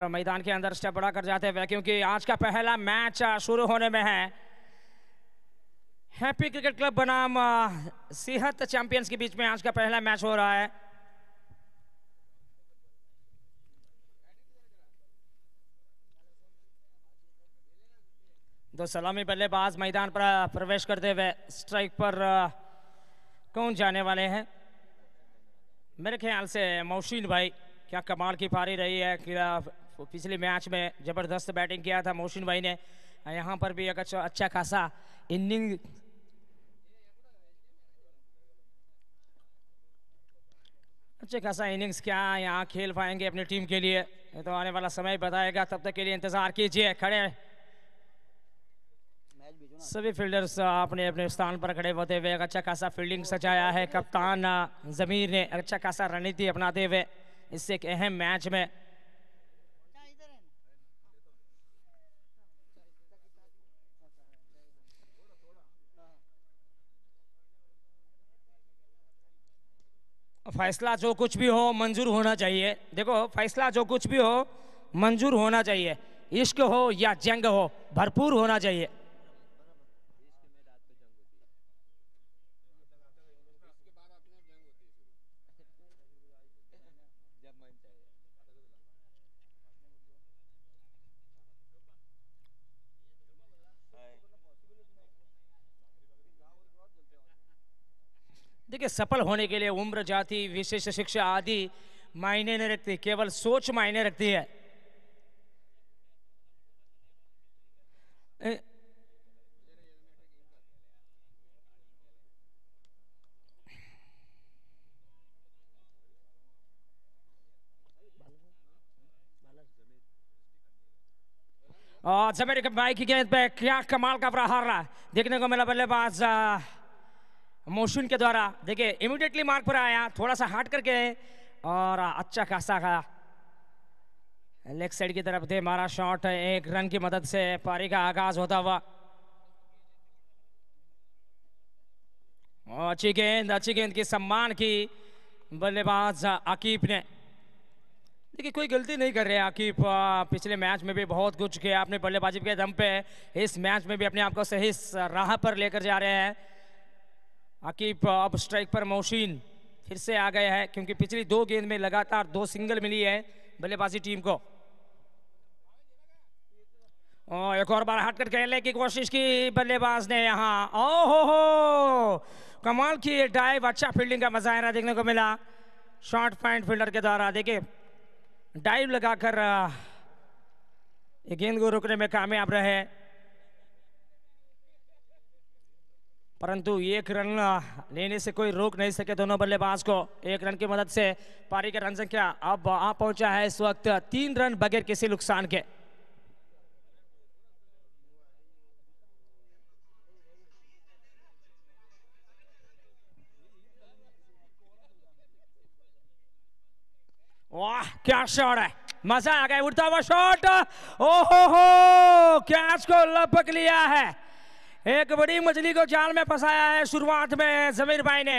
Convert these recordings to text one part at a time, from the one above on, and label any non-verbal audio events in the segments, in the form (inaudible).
तो मैदान के अंदर स्टेप बढ़ा कर जाते हुए क्योंकि आज का पहला मैच शुरू होने में है हैप्पी क्रिकेट क्लब बनाम सेहत चैंपियंस के बीच में आज का पहला मैच हो रहा है दो सलामी बल्लेबाज मैदान पर प्रवेश करते हुए स्ट्राइक पर कौन जाने वाले हैं मेरे ख्याल से मौसिन भाई क्या कमाल की पारी रही है वो पिछले मैच में ज़बरदस्त बैटिंग किया था मोहसिन भाई ने यहाँ पर भी एक अच्छा अच्छा खासा इनिंग अच्छा खासा इनिंग्स क्या यहाँ खेल पाएंगे अपनी टीम के लिए तो आने वाला समय बताएगा तब तक के लिए इंतजार कीजिए खड़े सभी फील्डर्स अपने अपने स्थान पर खड़े होते हुए अच्छा खासा फील्डिंग सजाया है कप्तान जमीर ने अच्छा खासा रणनीति अपनाते हुए इससे एक अहम मैच में फैसला जो कुछ भी हो मंजूर होना चाहिए देखो फैसला जो कुछ भी हो मंजूर होना चाहिए इश्क हो या जंग हो भरपूर होना चाहिए के सफल होने के लिए उम्र जाति विशेष शिक्षा आदि मायने नहीं रखती केवल सोच मायने रखती है और जमेर बाइक की गेंद पे क्या कमाल का प्रहार रहा देखने को मिला बल्लेबाज मोशन के द्वारा देखिए इमिडिएटली मार्क पर आया थोड़ा सा हार्ट करके और अच्छा खासा का लेग साइड की तरफ दे मारा शॉट एक रन की मदद से पारी का आगाज होता हुआ अच्छी गेंद अच्छी गेंद की सम्मान की बल्लेबाज अकीब ने देखिए कोई गलती नहीं कर रहे आकीप पिछले मैच में भी बहुत कुछ किया अपने बल्लेबाजी के दम पे इस मैच में भी अपने आप को सही राह पर लेकर जा रहे हैं अकीब अब स्ट्राइक पर मोहसिन फिर से आ गया है क्योंकि पिछली दो गेंद में लगातार दो सिंगल मिली है बल्लेबाजी टीम को और एक और बार हट कर खेलने की कोशिश की बल्लेबाज ने यहाँ ओहो हो हो कमाल की डाइव अच्छा फील्डिंग का मजा आया देखने को मिला शॉर्ट पॉइंट फील्डर के द्वारा देखिए डाइव लगाकर गेंद को रोकने में कामयाब रहे परंतु एक रन लेने से कोई रोक नहीं सके दोनों बल्लेबाज को एक रन की मदद से पारी का रन संख्या अब आ पहुंचा है इस वक्त तीन रन बगैर किसी नुकसान के वाह क्या शॉट है मजा आ गया उड़ता हुआ शॉट ओहो हो कैच को लपक लिया है एक बड़ी मछली को जाल में फंसाया है शुरुआत में जमीर भाई ने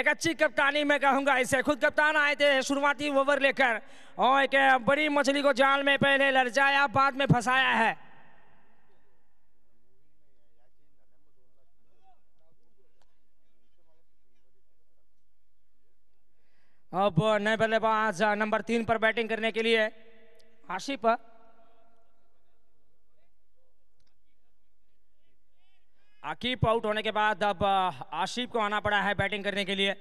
एक अच्छी कप्तानी में कहूंगा इसे खुद कप्तान आए थे शुरुआती ओवर लेकर और एक बड़ी मछली को जाल में पहले ललचाया बाद में फंसाया है अब नए बल्लेबाज नंबर तीन पर बैटिंग करने के लिए आशिफ अकीप आउट होने के बाद अब आशिफ को आना पड़ा है बैटिंग करने के लिए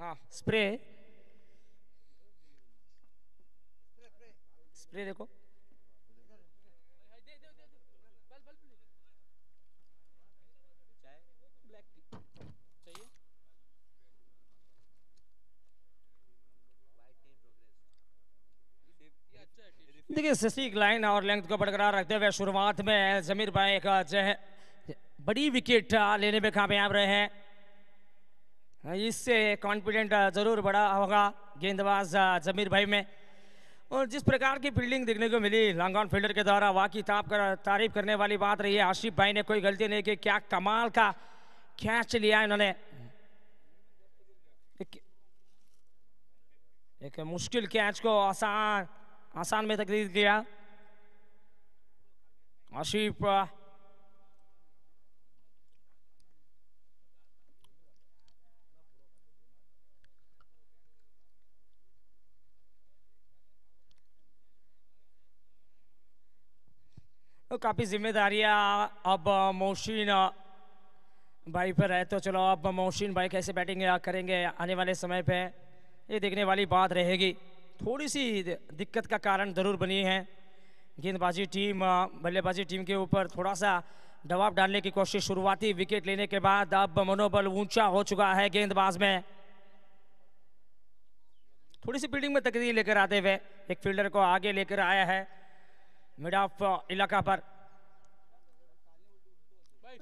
हाँ स्प्रे स्प्रे देखो देखिए सटीक लाइन और लेंथ को बरकरार रखते हुए शुरुआत में जमीर भाई का जो है बड़ी विकेट लेने में कामयाब रहे हैं इससे कॉन्फिडेंट जरूर बढ़ा होगा गेंदबाज जमीर भाई में और जिस प्रकार की फील्डिंग देखने को मिली लॉन्ग ऑन फील्डर के द्वारा वाकई ताप कर तारीफ करने वाली बात रही है आशिफ भाई ने कोई गलती नहीं की क्या कमाल का कैच लिया इन्होंने एक, एक मुश्किल कैच को आसान आसान में तकलीफ किया आशीफ तो काफ़ी जिम्मेदारियां अब मोहसिन भाई पर है तो चलो अब मोहसिन भाई कैसे बैटिंग करेंगे आने वाले समय पे ये देखने वाली बात रहेगी थोड़ी सी दिक्कत का कारण ज़रूर बनी है गेंदबाजी टीम बल्लेबाजी टीम के ऊपर थोड़ा सा दबाव डालने की कोशिश शुरुआती विकेट लेने के बाद अब मनोबल ऊंचा हो चुका है गेंदबाज में थोड़ी सी फील्डिंग में तकदीर लेकर आते हुए एक फील्डर को आगे लेकर आया है मिड ऑफ इलाका पर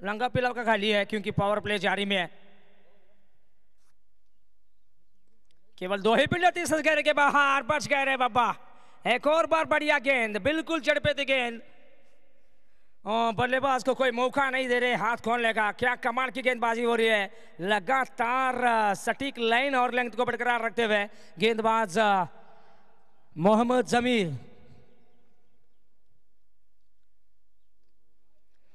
लंगा पिलाव का खाली है क्योंकि पावर प्ले जारी में है केवल दो ही पिंड तीस गहरे के बाहर बच गए रहे बाबा एक और बार बढ़िया गेंद बिल्कुल चढ़ पे थी गेंद बल्लेबाज को कोई मौका नहीं दे रहे हाथ खोल लेगा क्या कमाल की गेंदबाजी हो रही है लगातार सटीक लाइन और लेंथ को बरकरार रखते हुए गेंदबाज मोहम्मद जमीर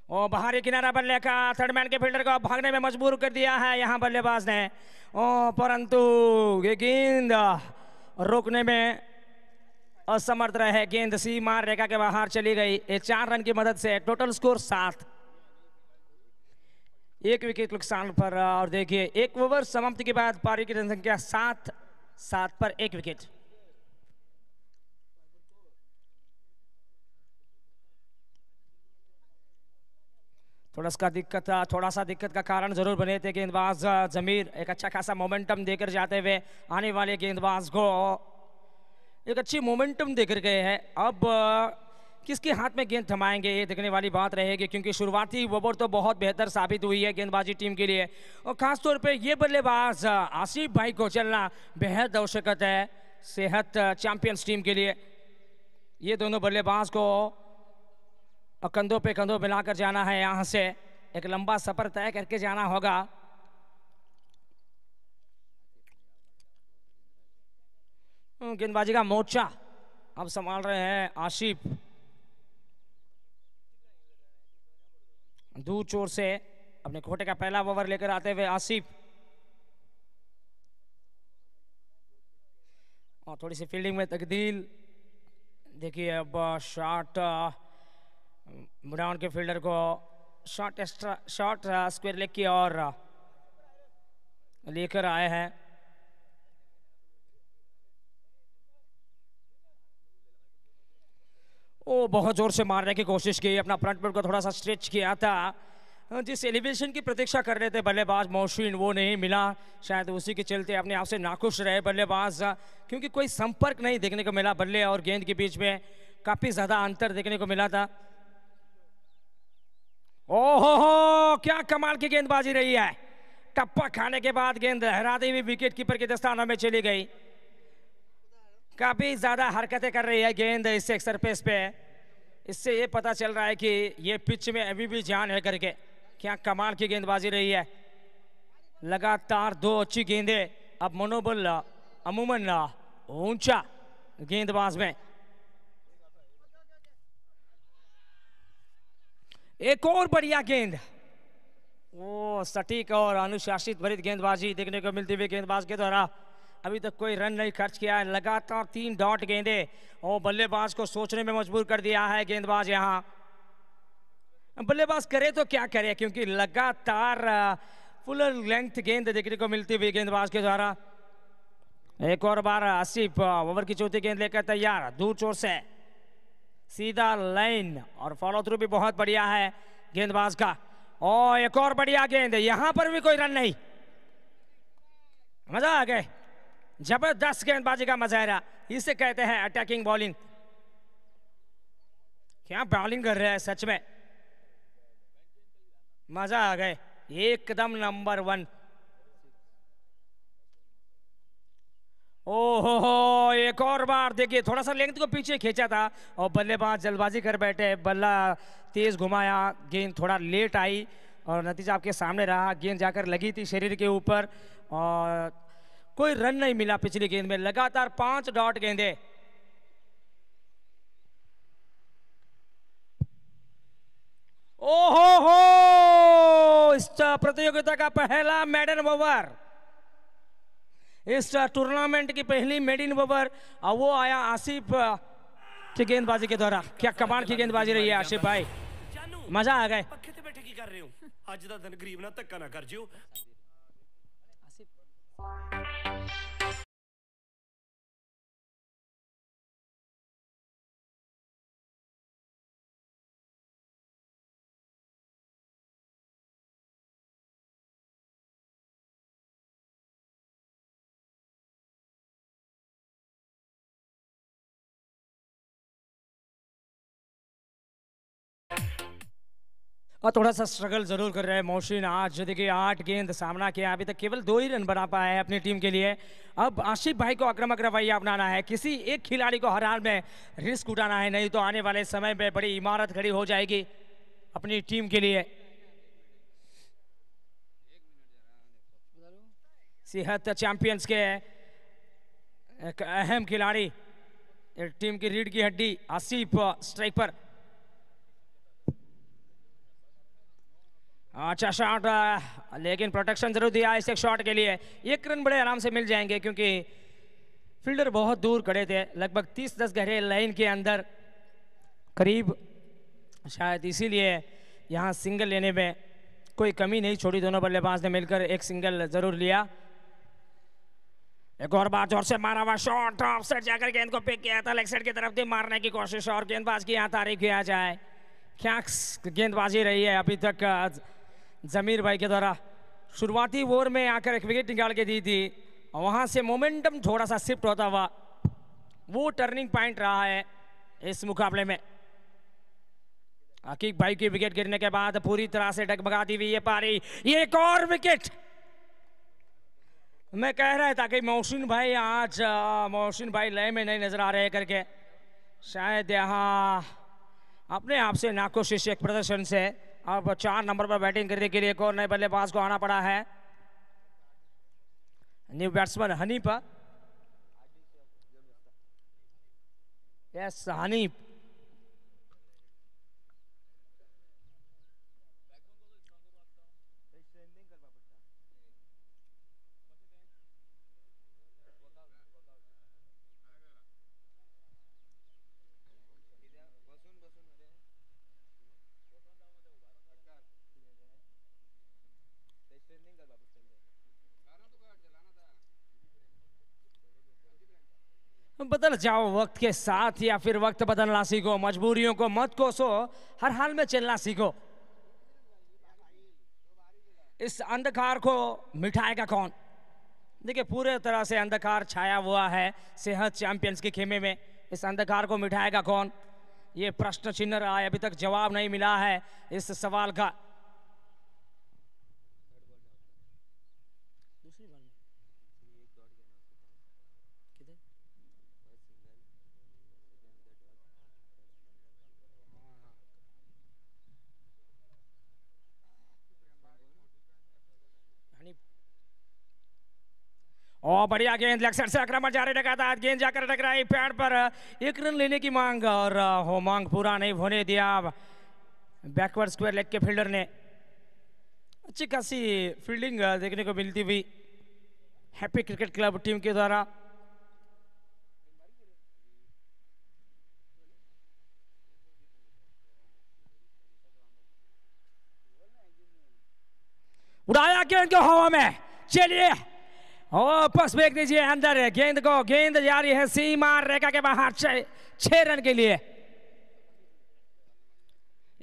ओ बाहरी किनारा बल्ले का थर्ड मैन के फील्डर को भागने में मजबूर कर दिया है यहाँ बल्लेबाज ने ओ परंतु ये गेंद रोकने में असमर्थ रहे गेंद सी मार रेखा के बाहर चली गई ये चार रन की मदद से टोटल स्कोर सात एक विकेट नुकसान पर और देखिए एक ओवर समाप्ति के बाद पारी की जनसंख्या सात सात पर एक विकेट थोड़ा सा दिक्कत थोड़ा सा दिक्कत का कारण जरूर बने थे गेंदबाज जमीर एक अच्छा खासा मोमेंटम देकर जाते हुए आने वाले गेंदबाज को एक अच्छी मोमेंटम देकर गए हैं अब किसके हाथ में गेंद थमाएंगे ये देखने वाली बात रहेगी क्योंकि शुरुआती ओवर तो बहुत बेहतर साबित हुई है गेंदबाजी टीम के लिए और खासतौर पे ये बल्लेबाज आसिफ भाई को चलना बेहद आवश्यकता है सेहत चैंपियंस टीम के लिए ये दोनों बल्लेबाज को और कंधों पे कंधों मिलाकर जाना है यहाँ से एक लंबा सफ़र तय करके जाना होगा हम्म, गेंदबाजी का मोर्चा अब संभाल रहे हैं आशिफ दूर चोर से अपने खोटे का पहला ओवर लेकर आते हुए आसिफ और थोड़ी सी फील्डिंग में तकदील देखिए अब शॉट बुडाउन के फील्डर को short extra short square leg की और uh, लेकर आए हैं ओ बहुत जोर से मारने की कोशिश की अपना फ्रंट फुट को थोड़ा सा स्ट्रेच किया था हाँ, जिस एलिवेशन की प्रतीक्षा कर रहे थे बल्लेबाज मोशीन वो नहीं मिला शायद उसी के चलते अपने आप से नाखुश रहे बल्लेबाज uh, क्योंकि कोई संपर्क नहीं देखने को मिला बल्ले और गेंद के बीच में काफ़ी ज़्यादा अंतर देखने को मिला था ओहो क्या कमाल की गेंदबाजी रही है टप्पा खाने के बाद गेंद हराते हुई विकेट कीपर के दस्तानों में चली गई काफी ज्यादा हरकतें कर रही है गेंद इससे सरफेस पे इससे ये पता चल रहा है कि ये पिच में अभी भी जान है करके क्या कमाल की गेंदबाजी रही है लगातार दो अच्छी गेंदे अब मनोबल अमूमन ऊंचा गेंदबाज में एक और बढ़िया गेंद वो सटीक और अनुशासित भरित गेंदबाजी देखने को मिलती हुई गेंदबाज के द्वारा अभी तक कोई रन नहीं खर्च किया है लगातार तीन डॉट गेंदे और बल्लेबाज को सोचने में मजबूर कर दिया है गेंदबाज यहाँ बल्लेबाज करे तो क्या करे क्योंकि लगातार फुल लेंथ गेंद देखने को मिलती हुई गेंदबाज के द्वारा एक और बार अस्सी ओवर की चौथी गेंद लेकर तैयार दूर चोर से सीधा लाइन और फॉलो थ्रू भी बहुत बढ़िया है गेंदबाज का और एक और बढ़िया गेंद यहां पर भी कोई रन नहीं मजा आ गए जबरदस्त गेंदबाजी का मजा रहा इसे कहते हैं अटैकिंग बॉलिंग क्या बॉलिंग कर रहे हैं सच में मजा आ गए एकदम नंबर वन ओहो एक और बार देखिए थोड़ा सा लेंथ को पीछे खींचा था और बल्लेबाज जल्दबाजी कर बैठे बल्ला तेज घुमाया गेंद थोड़ा लेट आई और नतीजा आपके सामने रहा गेंद जाकर लगी थी शरीर के ऊपर और कोई रन नहीं मिला पिछली गेंद में लगातार पांच डॉट गेंदे ओहो हो इस प्रतियोगिता का पहला मेडन ओवर इस टूर्नामेंट की पहली मेड इन ओवर वो आया आसिफ की गेंदबाजी के द्वारा क्या कमाल की गेंदबाजी रही है आसिफ भाई मजा आ गए आज का तो दिन गरीब ना धक्का ना कर और थोड़ा सा स्ट्रगल जरूर कर रहे हैं मोशिन आज देखिए आठ गेंद सामना किया अभी तक केवल दो ही रन बना पाए हैं अपनी टीम के लिए अब आशिफ भाई को आक्रमक रवैया अपनाना है किसी एक खिलाड़ी को हरान में रिस्क उठाना है नहीं तो आने वाले समय में बड़ी इमारत खड़ी हो जाएगी अपनी टीम के लिए सेहत चैंपियंस के एक अहम खिलाड़ी टीम की रीढ़ की हड्डी आसिफ स्ट्राइक पर अच्छा शॉट लेकिन प्रोटेक्शन जरूर दिया इस एक शॉट के लिए एक रन बड़े आराम से मिल जाएंगे क्योंकि फील्डर बहुत दूर खड़े थे लगभग तीस दस गहरे लाइन के अंदर करीब शायद इसीलिए यहाँ सिंगल लेने में कोई कमी नहीं छोड़ी दोनों बल्लेबाज ने मिलकर एक सिंगल जरूर लिया एक और बार जोर से मारा हुआ शॉट ऑफ साइड जाकर गेंद को पिक किया था लेग साइड की तरफ थी मारने की कोशिश और गेंदबाज की यहाँ तारीफ किया जाए क्या गेंदबाजी रही है अभी तक जमीर भाई के द्वारा शुरुआती ओवर में आकर एक विकेट निकाल के दी थी और से मोमेंटम थोड़ा सा शिफ्ट होता हुआ वो टर्निंग पॉइंट रहा है इस मुकाबले में हकीक भाई की विकेट गिरने के बाद पूरी तरह से दी हुई ये पारी ये एक और विकेट मैं कह रहा था कि मोहसिन भाई आज मोहसिन भाई लय में नहीं नजर आ रहे करके शायद यहाँ अपने आप से नाखुश इस एक प्रदर्शन से अब चार नंबर पर बैटिंग करने के लिए एक और नए बल्लेबाज को आना पड़ा है new batsman Hanif yes Hanif बदल जाओ वक्त के साथ या फिर वक्त बदलना सीखो मजबूरियों को मत कोसो हर हाल में चलना सीखो इस अंधकार को मिठाएगा कौन देखिए पूरे तरह से अंधकार छाया हुआ है सेहत चैंपियंस के खेमे में इस अंधकार को मिठाएगा कौन ये प्रश्न चिन्ह रहा है अभी तक जवाब नहीं मिला है इस सवाल का और बढ़िया गेंद लक्षर से आक्रमण जारी रखा था गेंद जाकर टकराई पैड पर एक रन लेने की मांग और हो मांग पूरा नहीं होने दिया बैकवर्ड स्क्वायर लेग के फील्डर ने अच्छी खासी फील्डिंग देखने को मिलती हुई हैप्पी क्रिकेट क्लब टीम के द्वारा उड़ाया गेंद को हवा में चलिए और पस फेंक दीजिए अंदर है गेंद को गेंद जारी है सीमा रेखा के बाहर छह रन के लिए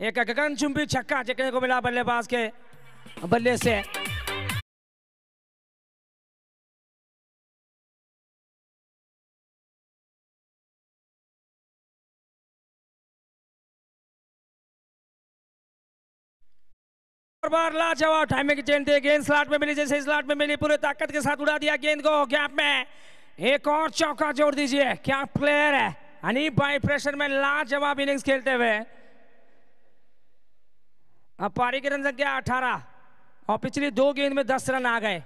एक गगन चुंबी छक्का चकने को मिला बल्लेबाज के बल्ले से बार लाजवाब टाइमिंग चेंज थे गेंद स्लॉट में मिली जैसे स्लॉट में मिली पूरे ताकत के साथ उड़ा दिया गेंद को गैप में एक और चौका जोड़ दीजिए क्या प्लेयर है हनीफ भाई प्रेशर में लाजवाब इनिंग्स खेलते हुए अब पारी की रन संख्या अठारह और पिछली दो गेंद में दस रन आ गए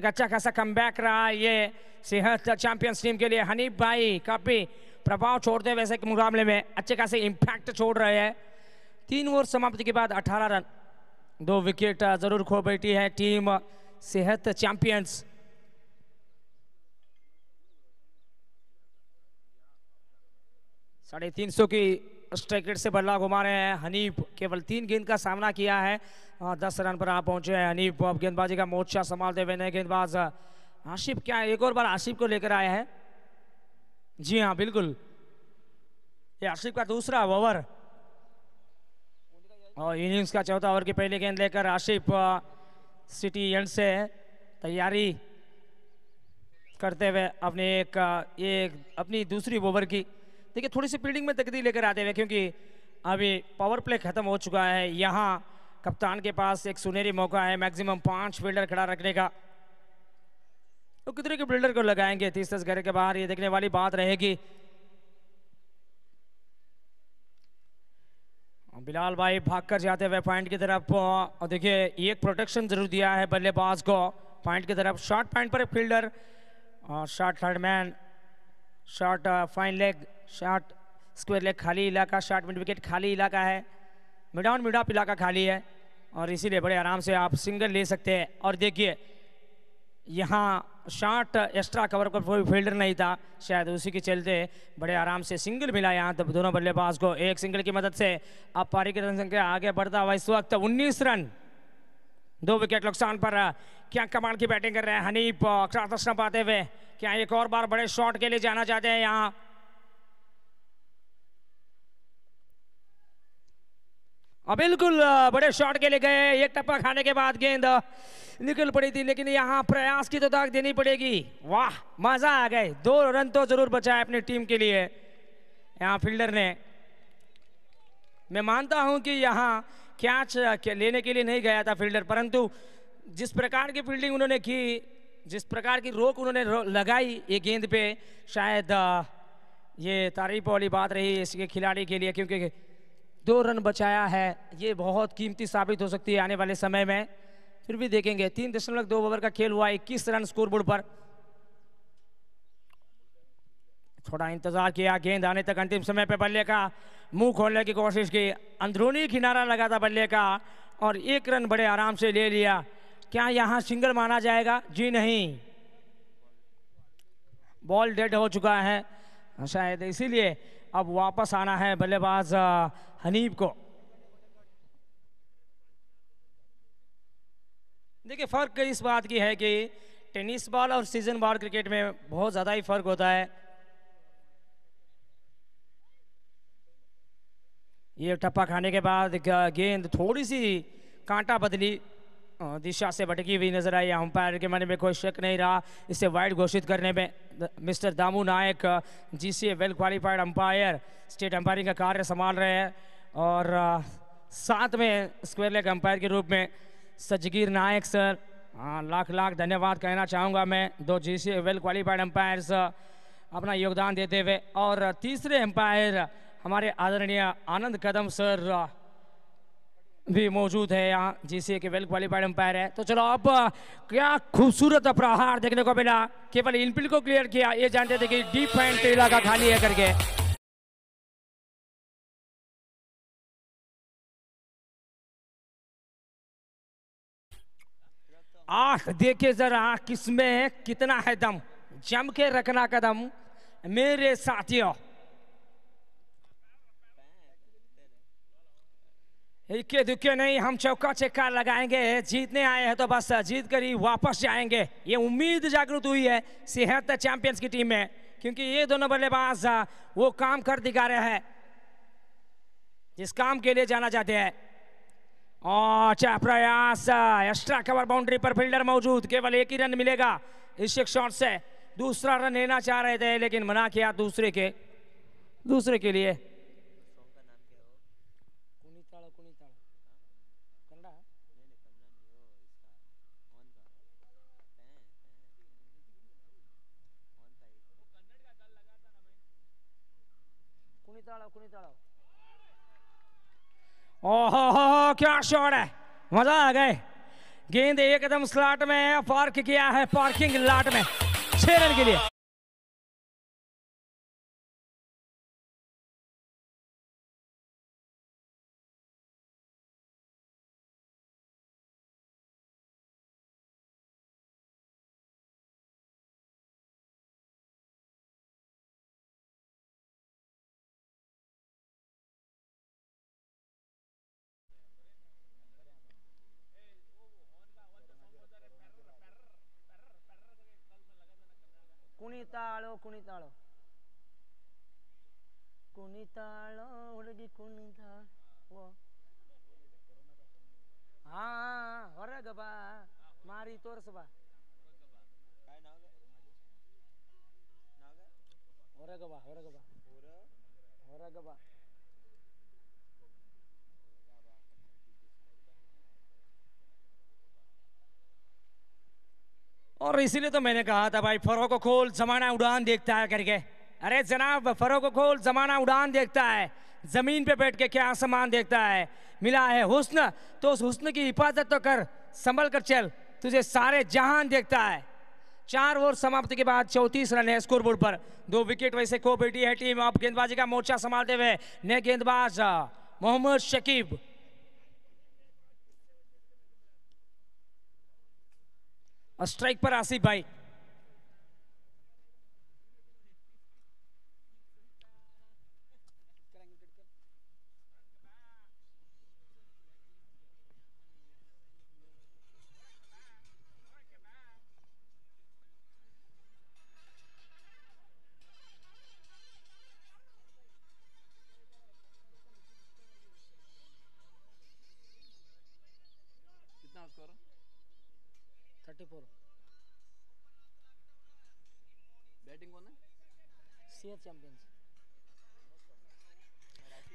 एक अच्छा खासा कम रहा ये सेहत चैंपियंस टीम के लिए हनीफ भाई काफ़ी प्रभाव छोड़ते हैं वैसे के मुकाबले में अच्छे खासे इम्पैक्ट छोड़ रहे हैं तीन ओवर समाप्ति के बाद अठारह रन दो विकेट जरूर खो बैठी है टीम सेहत चैंपियंस साढ़े तीन सौ की स्ट्राइक रेट से बल्ला घुमा रहे हैं हनीफ केवल तीन गेंद का सामना किया है और दस रन पर आ पहुंचे हैं हनीफ अब गेंदबाजी का मोर्चा संभालते हुए नए गेंदबाज आशिफ क्या एक और बार आशिफ को लेकर आया है जी हाँ बिल्कुल ये आशिफ का दूसरा ओवर और इनिंग्स का चौथा ओवर की पहली गेंद लेकर आशिफ सिटी एंड से तैयारी करते हुए अपने एक ये अपनी दूसरी ओवर की देखिए थोड़ी सी फील्डिंग में तकदीर लेकर आते हुए क्योंकि अभी पावर प्ले खत्म हो चुका है यहाँ कप्तान के पास एक सुनहरी मौका है मैक्सिमम पांच फील्डर खड़ा रखने का तो कितने के फील्डर को लगाएंगे तीस दस घर के बाहर ये देखने वाली बात रहेगी बिलाल भाई भागकर जाते हुए पॉइंट की तरफ और देखिए एक प्रोटेक्शन जरूर दिया है बल्लेबाज को पॉइंट की तरफ शॉर्ट पॉइंट पर एक फील्डर और short third man short fine leg short square leg खाली इलाका शॉर्ट मिड विकेट खाली इलाका है मिड ऑन मिड ऑफ इलाका खाली है और इसीलिए बड़े आराम से आप सिंगल ले सकते हैं और देखिए यहाँ शॉट एक्स्ट्रा कवर को फील्डर नहीं था शायद उसी के चलते बड़े आराम से सिंगल मिला यहाँ तो दोनों बल्लेबाज को एक सिंगल की मदद से अब पारी की जनसंख्या आगे बढ़ता हुआ इस वक्त उन्नीस रन दो विकेट नुकसान पर uh, क्या कमाल की बैटिंग कर रहे हैं हनीफ uh, कृष्ण पाते हुए क्या एक और बार बड़े शॉट के लिए जाना चाहते हैं यहाँ बिल्कुल uh, बड़े शॉट के लिए गए एक टप्पा खाने के बाद गेंद निकल पड़ी थी लेकिन यहाँ प्रयास की तो दाग देनी पड़ेगी वाह मजा आ गए दो रन तो जरूर बचाए अपनी टीम के लिए यहाँ फील्डर ने मैं मानता हूं कि यहाँ कैच लेने के लिए नहीं गया था फील्डर परंतु जिस प्रकार की फील्डिंग उन्होंने की जिस प्रकार की रोक उन्होंने रो, लगाई ये गेंद पे शायद ये तारीफ वाली बात रही इसके खिलाड़ी के लिए क्योंकि दो रन बचाया है ये बहुत कीमती साबित हो सकती है आने वाले समय में फिर भी देखेंगे तीन दशमलव दो ओवर का खेल हुआ इक्कीस रन स्कोरबोर्ड पर थोड़ा इंतजार किया गेंद आने तक अंतिम समय पर बल्ले का मुंह खोलने की कोशिश की अंदरूनी किनारा लगा था बल्ले का और एक रन बड़े आराम से ले लिया क्या यहां सिंगल माना जाएगा जी नहीं बॉल डेड हो चुका है शायद इसीलिए अब वापस आना है बल्लेबाज हनीब को देखिए फ़र्क इस बात की है कि टेनिस बॉल और सीजन बॉल क्रिकेट में बहुत ज़्यादा ही फ़र्क होता है ये टप्पा खाने के बाद गेंद थोड़ी सी कांटा बदली दिशा से भटकी हुई नजर आई अंपायर के मन में कोई शक नहीं रहा इसे वाइड घोषित करने में mister Damu Nayak G C well qualified umpire state umpiring का कार्य संभाल रहे हैं और साथ में स्क्वेयर लेग अंपायर के रूप में सजगीर नायक सर हाँ लाख लाख धन्यवाद कहना चाहूँगा मैं दो G C well qualified umpires अपना योगदान देते हुए और तीसरे एम्पायर हमारे आदरणीय आनंद कदम सर भी मौजूद है यहाँ जीसीए के वेल क्वालिफाइड एम्पायर है तो चलो अब क्या खूबसूरत प्रहार देखने को मिला केवल इनपिल को क्लियर किया ये जानते थे कि डीप पॉइंट इलाका खाली है करके आंख देखे जरा किसमें कितना है दम जम के रखना कदम मेरे साथियों इक्के दुक्के नहीं हम चौका चक्का लगाएंगे जीतने आए हैं तो बस जीत कर ही वापस जाएंगे ये उम्मीद जागृत हुई है सेहत चैंपियंस की टीम में क्योंकि ये दोनों बल्लेबाज वो काम कर दिखा रहे हैं जिस काम के लिए जाना चाहते हैं अच्छा प्रयास एक्स्ट्रा कवर बाउंड्री पर फील्डर मौजूद केवल एक ही रन मिलेगा इस एक शॉट से दूसरा रन लेना चाह रहे थे लेकिन मना किया दूसरे के दूसरे के लिए कुनी कुनी कुणीताड़ा ओहो हो हो क्या शॉट है मजा आ गए गेंद एकदम स्लॉट में पार्क किया है पार्किंग लाट में छह रन के लिए ताड़ो कुणी ताड़ो कुणी ताड़ो हड़गी हाँ हर गबा मारी तोरस बा हो गबा हो गबा हो गबा और इसीलिए तो मैंने कहा था भाई फरो को खोल जमाना उड़ान देखता है करके अरे जनाब फरो को खोल जमाना उड़ान देखता है ज़मीन पे बैठ के क्या आसमान देखता है मिला है हुस्न तो उस हुस्न की हिफाजत तो कर संभल कर चल तुझे सारे जहान देखता है चार ओवर समाप्ति के बाद चौतीस रन है स्कोर बोर्ड पर दो विकेट वैसे खो बैठी है टीम अब गेंदबाजी का मोर्चा संभालते हुए नए गेंदबाज मोहम्मद शकीब और स्ट्राइक पर आसिफ भाई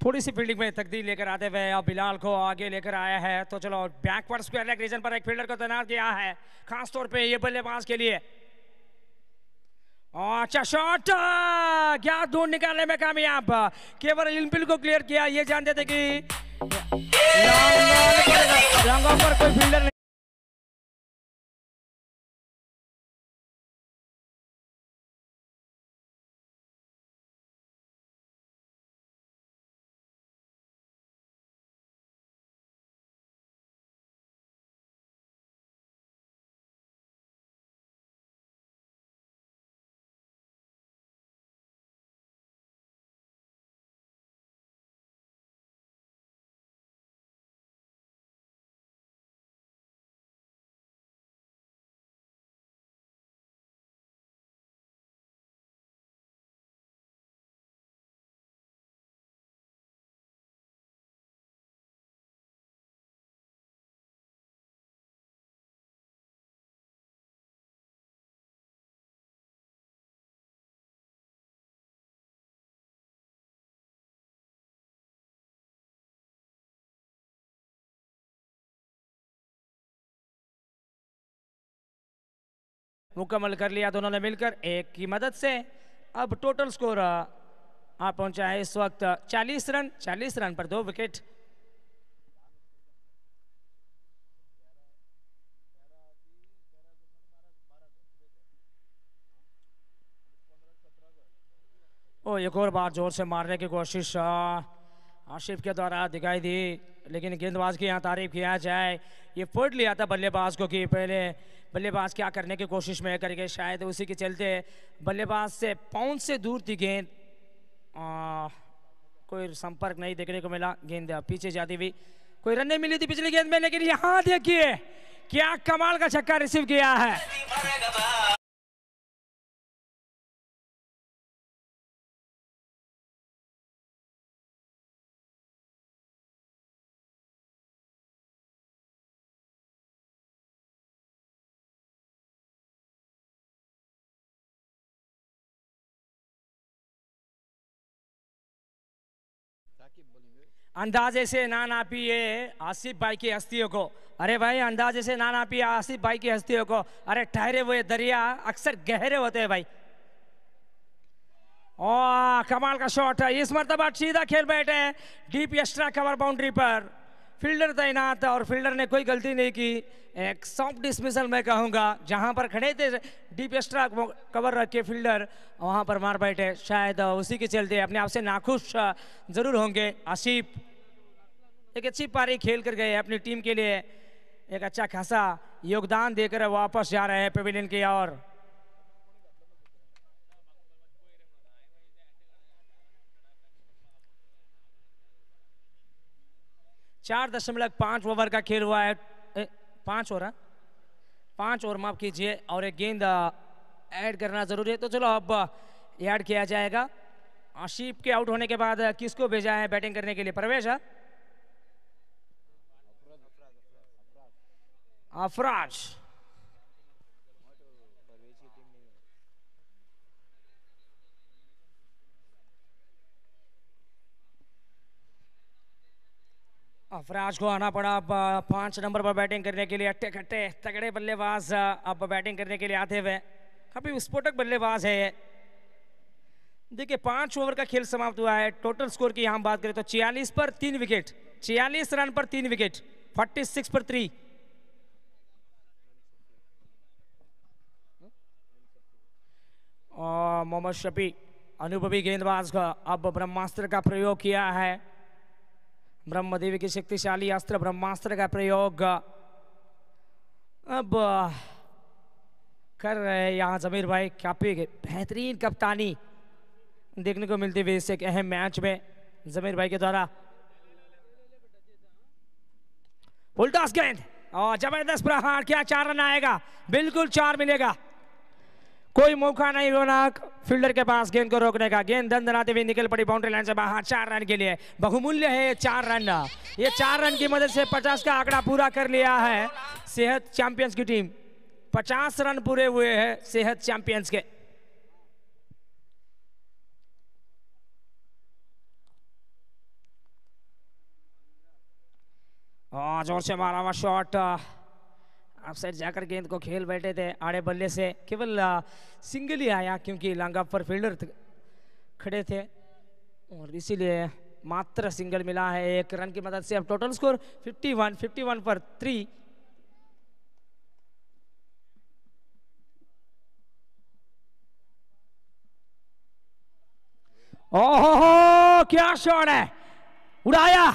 थोड़ी सी फील्डिंग में तकदीर लेकर आते हुए अब बिलाल को आगे लेकर आया है तो चलो बैकवर्ड स्क्वायर लेग रीजन पर एक फील्डर को तैनात किया है खास तौर पे ये बल्लेबाज के लिए अच्छा शॉट क्या दूर निकालने में कामयाब केवल इनफील्ड को क्लियर किया ये जानते थे कि लॉन्ग ऑफ पर कोई फील्डर मुकम्मल कर लिया दोनों ने मिलकर एक की मदद से अब टोटल स्कोर आ पहुंचा है इस वक्त 40 रन 40 रन पर दो विकेट ओ एक और बार जोर से मारने की कोशिश आशिफ के द्वारा दिखाई दी लेकिन गेंदबाज की यहाँ तारीफ किया जाए ये फोट लिया था बल्लेबाज को कि पहले बल्लेबाज क्या करने की कोशिश में करके शायद उसी के चलते बल्लेबाज से पाउंड से दूर थी गेंद कोई संपर्क नहीं देखने को मिला गेंद पीछे जाती हुई कोई रन नहीं मिली थी पिछली गेंद में लेकिन यहाँ देखिए क्या कमाल का छक्का रिसीव किया है अंदाजे से ना पिए आसिफ भाई की हस्तियों को अरे भाई अंदाजे से ना पिए आसिफ भाई की हस्तियों को अरे ठहरे हुए दरिया अक्सर गहरे होते हैं भाई ओ कमाल का शॉट है इस मरतबा सीधा खेल बैठे डीप एक्स्ट्रा कवर बाउंड्री पर फील्डर तैनात और फील्डर ने कोई गलती नहीं की एक सॉफ्ट डिस्मिसल मैं कहूँगा जहाँ पर खड़े थे डीप एक्स्ट्रा कवर रख के फील्डर वहाँ पर मार बैठे शायद उसी के चलते अपने आप से नाखुश ज़रूर होंगे आसिफ एक अच्छी पारी खेल कर गए अपनी टीम के लिए एक अच्छा खासा योगदान देकर वापस जा रहे हैं पवेलियन की और चार दशमलव पाँच ओवर का खेल हुआ है पाँच ओवर हाँ? पाँच ओवर माफ कीजिए और एक गेंद ऐड करना ज़रूरी है तो चलो अब ऐड किया जाएगा आशिफ के आउट होने के बाद किसको भेजा है बैटिंग करने के लिए प्रवेश है हाँ? अफराज अफराज को आना पड़ा अब पाँच नंबर पर बैटिंग करने के लिए अट्टे खट्टे तगड़े बल्लेबाज अब बैटिंग करने के लिए आते हुए काफ़ी विस्फोटक बल्लेबाज है ये देखिए पाँच ओवर का खेल समाप्त हुआ है टोटल स्कोर की हम बात करें तो छियालीस पर तीन विकेट छियालीस रन पर तीन विकेट फोर्टी सिक्स पर थ्री मोहम्मद शफी अनुभवी गेंदबाज का अब ब्रह्मास्त्र का प्रयोग किया है ब्रह्मदेवी के शक्तिशाली अस्त्र ब्रह्मास्त्र का प्रयोग अब कर रहे यहाँ जमीर भाई काफ़ी बेहतरीन कप्तानी देखने को मिलती हुई इस एक अहम मैच में जमीर भाई के द्वारा उल्टा गेंद और जबरदस्त प्रहार क्या चार रन आएगा बिल्कुल चार मिलेगा कोई मौका नहीं होना फील्डर के पास गेंद को रोकने का गेंद दन दनाते हुए निकल पड़ी बाउंड्री लाइन से बाहर चार रन के लिए बहुमूल्य है चार रन ये चार रन की मदद से पचास का आंकड़ा पूरा कर लिया है सेहत चैंपियंस की टीम पचास रन पूरे हुए हैं सेहत चैंपियंस के जोर से मारा हुआ शॉट साइड जाकर गेंद को खेल बैठे थे आड़े बल्ले से केवल सिंगल ही आया क्योंकि लांगा पर फील्डर खड़े थे और इसीलिए मात्र सिंगल मिला है एक रन की मदद से अब टोटल स्कोर 51 51 पर थ्री ओहो क्या शॉट है उड़ाया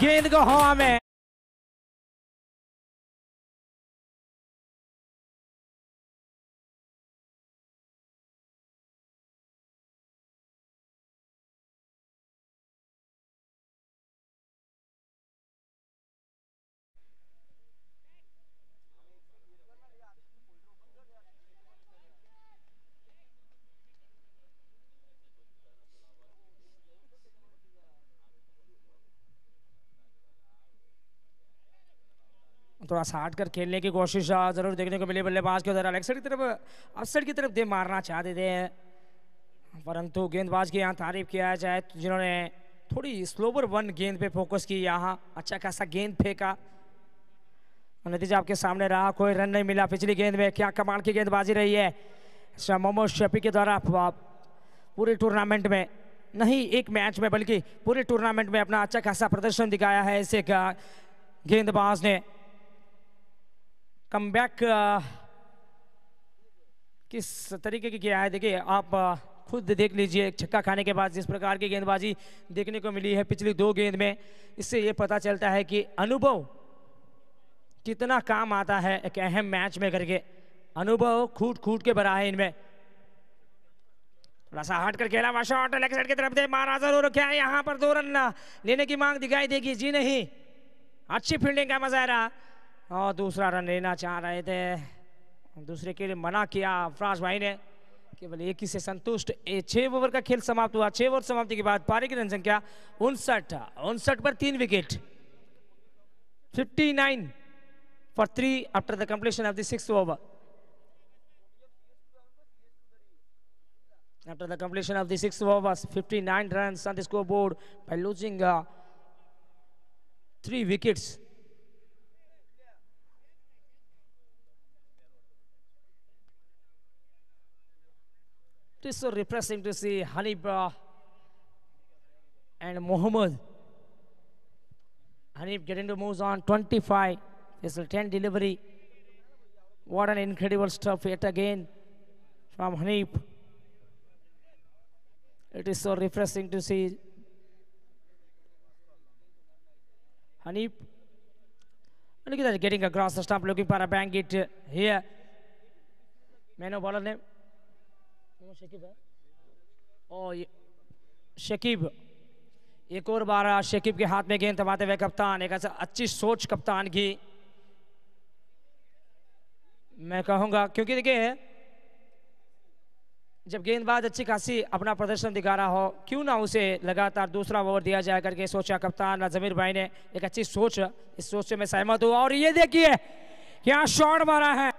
गेंद को हवा में थोड़ा सा हट कर खेलने की कोशिश हाँ, ज़रूर देखने को मिली बल्लेबाज के उधर अलेक्सर की तरफ अफसर की तरफ दे मारना चाहते थे परंतु गेंदबाज की यहाँ तारीफ किया जाए तो जिन्होंने थोड़ी स्लोवर वन गेंद पे फोकस की यहाँ अच्छा खासा गेंद फेंका नतीजा आपके सामने रहा कोई रन नहीं मिला पिछली गेंद में क्या कमाल की गेंदबाजी रही है मोहम्मद शफी के द्वारा पूरे टूर्नामेंट में नहीं एक मैच में बल्कि पूरे टूर्नामेंट में अपना अच्छा खासा प्रदर्शन दिखाया है इसे गेंदबाज ने कम बैक uh, किस तरीके की किया है देखिए आप uh, खुद देख लीजिए एक छक्का खाने के बाद जिस प्रकार की गेंदबाजी देखने को मिली है पिछली दो गेंद में इससे ये पता चलता है कि अनुभव कितना काम आता है एक अहम मैच में करके अनुभव खूट खूट के भरा है इनमें थोड़ा सा हट कर खेला हुआ शॉट लेग साइड की तरफ दे महाराजा रो क्या है यहाँ पर दो रन लेने की मांग दिखाई देगी जी नहीं अच्छी फील्डिंग का मजा आ रहा और दूसरा रन लेना चाह रहे थे दूसरे के लिए मना किया फ्राज भाई ने केवल एक ही से संतुष्ट छह ओवर का खेल समाप्त हुआ छह ओवर समाप्ति के बाद पारी की रन संख्या उनसठ उनसठ पर तीन विकेट फिफ्टी नाइन पर three after the completion of the six over after the completion of the sixth over 59 runs on the scoreboard by losing uh, three wickets It is so refreshing to see Hanif and Mohammed. Hanif getting to moves on 25. This is 10 delivery. What an incredible stuff yet again from Hanif. It is so refreshing to see Hanif. Look at that, getting across the stump, looking for a bang it here. May no name. वो शकीब है ओ ये शकीब एक और बार शकीब के हाथ में गेंद थमाते हुए कप्तान एक ऐसा अच्छी सोच कप्तान की मैं कहूँगा क्योंकि देखिए जब गेंदबाज अच्छी खासी अपना प्रदर्शन दिखा रहा हो क्यों ना उसे लगातार दूसरा ओवर दिया जाए करके सोचा कप्तान जमीर भाई ने एक अच्छी सोच इस सोच से मैं सहमत हुआ और ये देखिए क्या शॉट मारा है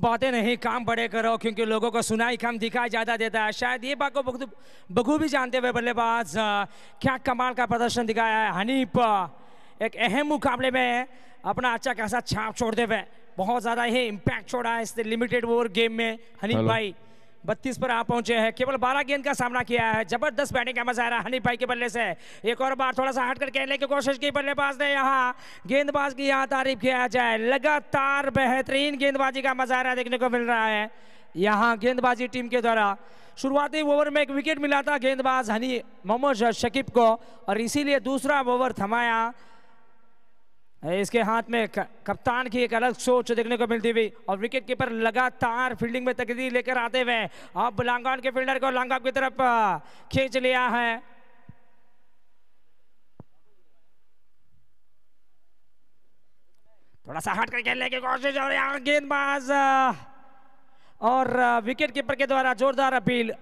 बातें नहीं काम बड़े करो क्योंकि लोगों को सुनाई कम दिखाई ज़्यादा देता है शायद ये बात को बखू भी जानते हुए बल्लेबाज क्या कमाल का प्रदर्शन दिखाया है हनीप एक अहम मुकाबले में अपना अच्छा खासा छाप छोड़ते हुए बहुत ज़्यादा ही इम्पैक्ट छोड़ा है इस लिमिटेड ओवर गेम में हनीप भाई बत्तीस पर आ पहुंचे हैं केवल बारह गेंद का सामना किया है जबरदस्त बैटिंग का मजा आ रहा है हनी भाई के बल्ले से एक और बार थोड़ा सा हट कर खेलने की कोशिश की बल्लेबाज ने यहाँ गेंदबाज की यहाँ तारीफ किया जाए लगातार बेहतरीन गेंदबाजी का मजा आ रहा देखने को मिल रहा है यहाँ गेंदबाजी टीम के द्वारा शुरुआती ओवर में एक विकेट मिला था गेंदबाज हनी मोहम्मद शकीब को और इसीलिए दूसरा ओवर थमाया इसके हाथ में कप्तान की एक अलग सोच देखने को मिलती हुई और विकेट कीपर लगातार फील्डिंग में तकदीर लेकर आते हुए अब लांगान के फील्डर को लांगा की तरफ खींच लिया है थोड़ा सा हट कर खेलने की कोशिश और गेंदबाज और विकेट कीपर के द्वारा जोरदार अपील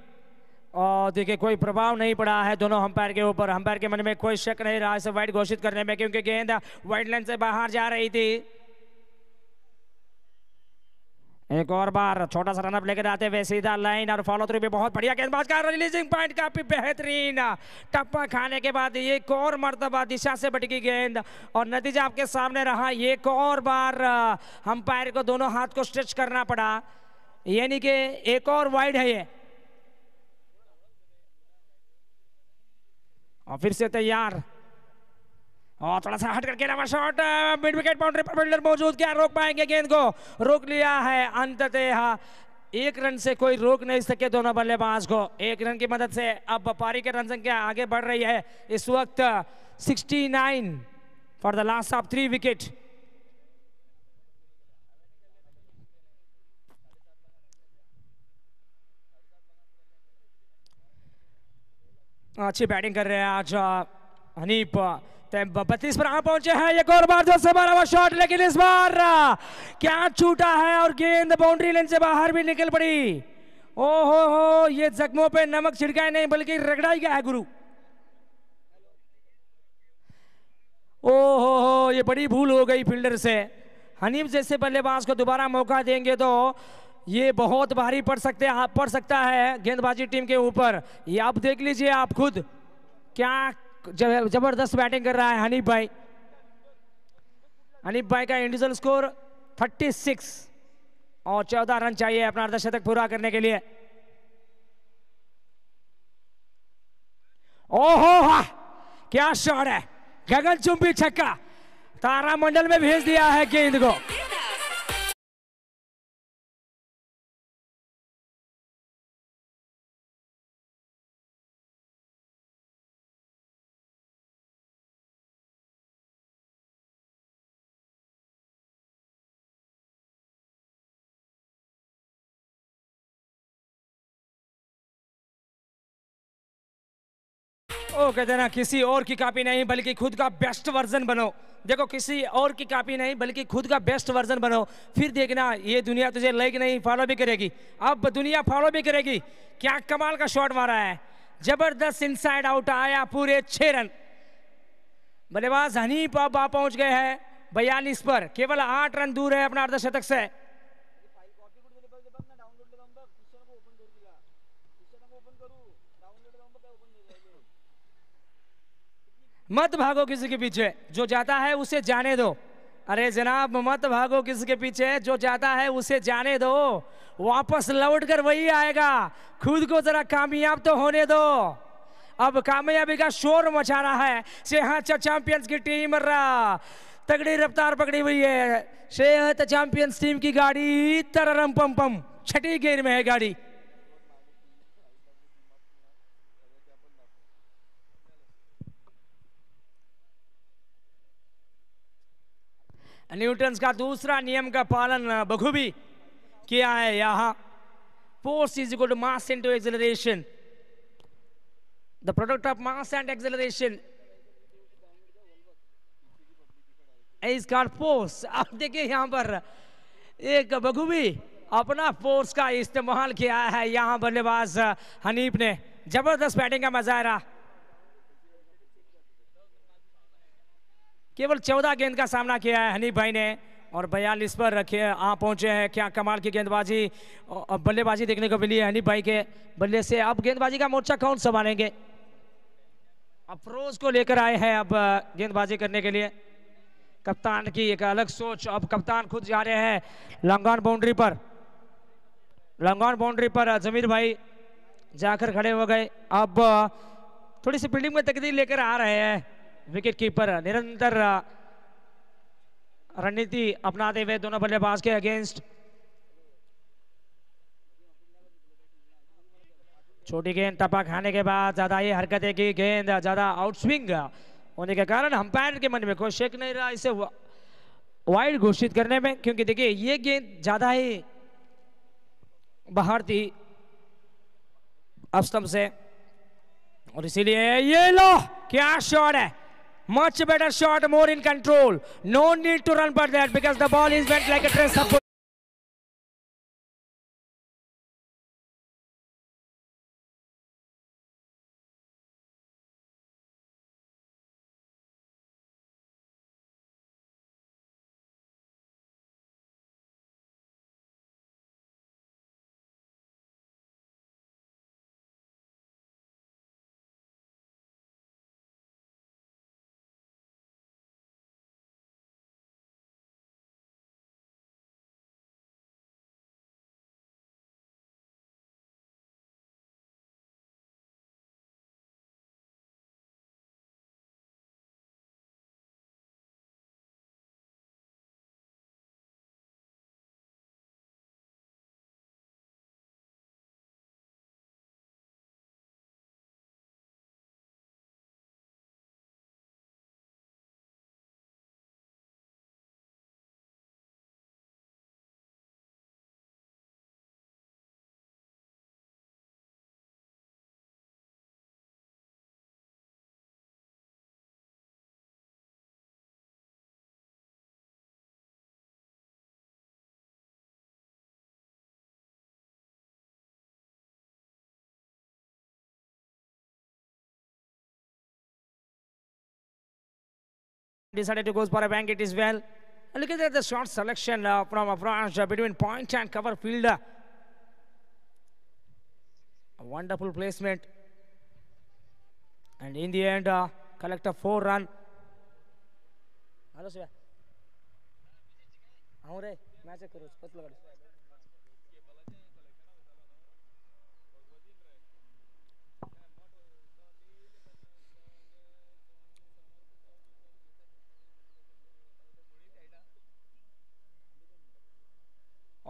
और देखिए कोई प्रभाव नहीं पड़ा है दोनों हम्पायर के ऊपर हम्पायर के मन में कोई शक नहीं रहा इसे वाइट घोषित करने में क्योंकि गेंद वाइट लाइन से बाहर जा रही थी एक और बार छोटा सा रनअप लेकर आते हुए सीधा लाइन और फॉलो थ्रू भी बहुत बढ़िया गेंदबाज का रिलीजिंग पॉइंट काफी बेहतरीन टप्पा खाने के बाद एक और मरतबा दिशा से बटकी गेंद और नतीजा आपके सामने रहा एक और बार हम को दोनों हाथ को स्ट्रेच करना पड़ा यानी कि एक और वाइड है ये और फिर से तैयार और थोड़ा सा हट करके लंबा शॉट मिड विकेट बाउंड्री पर फील्डर मौजूद क्या रोक पाएंगे गेंद को रोक लिया है अंततः एक रन से कोई रोक नहीं सके दोनों बल्लेबाज को एक रन की मदद से अब व्यापारी की रन संख्या आगे बढ़ रही है इस वक्त 69 for the last of three wicket अच्छी बैटिंग कर रहे हैं आज हनीफ बत्तीस पर आ पहुंचे हैं एक और बार जैसे से बारह हुआ शॉट लेकिन इस बार क्या छूटा है और गेंद बाउंड्री लेन से बाहर भी निकल पड़ी ओ हो हो ये जख्मों पे नमक छिड़का नहीं बल्कि रगड़ा ही गया है गुरु ओ हो हो ये बड़ी भूल हो गई फील्डर से हनीफ जैसे बल्लेबाज को दोबारा मौका देंगे तो ये बहुत भारी पड़ सकते हैं पड़ सकता है गेंदबाजी टीम के ऊपर ये आप देख लीजिए आप खुद क्या जबरदस्त बैटिंग कर रहा है हनीफ भाई हनीफ भाई का इंडिविजुअल स्कोर 36 और 14 रन चाहिए अपना अर्धशतक पूरा करने के लिए ओहो हा क्या शॉट है चुंबी छक्का तारा मंडल में भेज दिया है गेंद को ओ कहते ना किसी और की कापी नहीं बल्कि खुद का बेस्ट वर्जन बनो देखो किसी और की कापी नहीं बल्कि खुद का बेस्ट वर्जन बनो फिर देखना ये दुनिया तुझे लाइक नहीं फॉलो भी करेगी अब दुनिया फॉलो भी करेगी क्या कमाल का शॉट मारा है जबरदस्त इनसाइड आउट आया पूरे छः रन बल्लेबाज हनी अब पहुंच गए हैं बयालीस पर केवल आठ रन दूर है अपना अर्धशतक से मत भागो किसी के पीछे जो जाता है उसे जाने दो अरे जनाब मत भागो किसी के पीछे जो जाता है उसे जाने दो वापस लौट कर वही आएगा खुद को जरा कामयाब तो होने दो अब कामयाबी का शोर मचा रहा है सेहत हाँ, चैंपियंस की टीम तगड़ी रफ्तार पकड़ी हुई है सेहत हाँ, चैंपियंस टीम की गाड़ी तररम पम पम छठी गेर में है गाड़ी न्यूटन्स का दूसरा नियम का पालन बखूबी किया है यहाँ force is equal to mass into acceleration the product of mass and acceleration is called force आप देखिए यहाँ पर एक बखूबी अपना फोर्स का इस्तेमाल किया है यहाँ बल्लेबाज हनीफ ने जबरदस्त बैटिंग का मजा रहा केवल चौदह गेंद का सामना किया है हनीफ भाई ने और बयालीस पर रखे आ पहुंचे हैं क्या कमाल की गेंदबाजी बल्लेबाजी देखने को मिली है हनीफ भाई के बल्ले से अब गेंदबाजी का मोर्चा कौन संभालेंगे अफरोज को लेकर आए हैं अब गेंदबाजी करने के लिए कप्तान की एक अलग सोच अब कप्तान खुद जा रहे हैं लंगान बाउंड्री पर लंगान बाउंड्री पर जमीर भाई जाकर खड़े हो गए अब थोड़ी सी फील्डिंग में तकदीर लेकर आ रहे हैं विकेट कीपर निरंतर रणनीति अपनाते हुए दोनों बल्लेबाज के अगेंस्ट छोटी गेंद टपा खाने के बाद ज्यादा ये हरकतें की गेंद ज्यादा आउटस्विंग uh, होने के कारण अंपायर के मन में कोई शेक नहीं रहा इसे वाइड घोषित करने में क्योंकि देखिए ये गेंद ज्यादा ही बाहर थी अस्तम से और इसीलिए ये लो क्या शॉट है Much better shot, more in control. No need to run for that because the ball is bent like a dress up. decided to go for a bank it is well and look at the short selection uh, from approach uh, uh, between point and cover field a wonderful placement and in the end uh, collect a four run hello sir avare match karo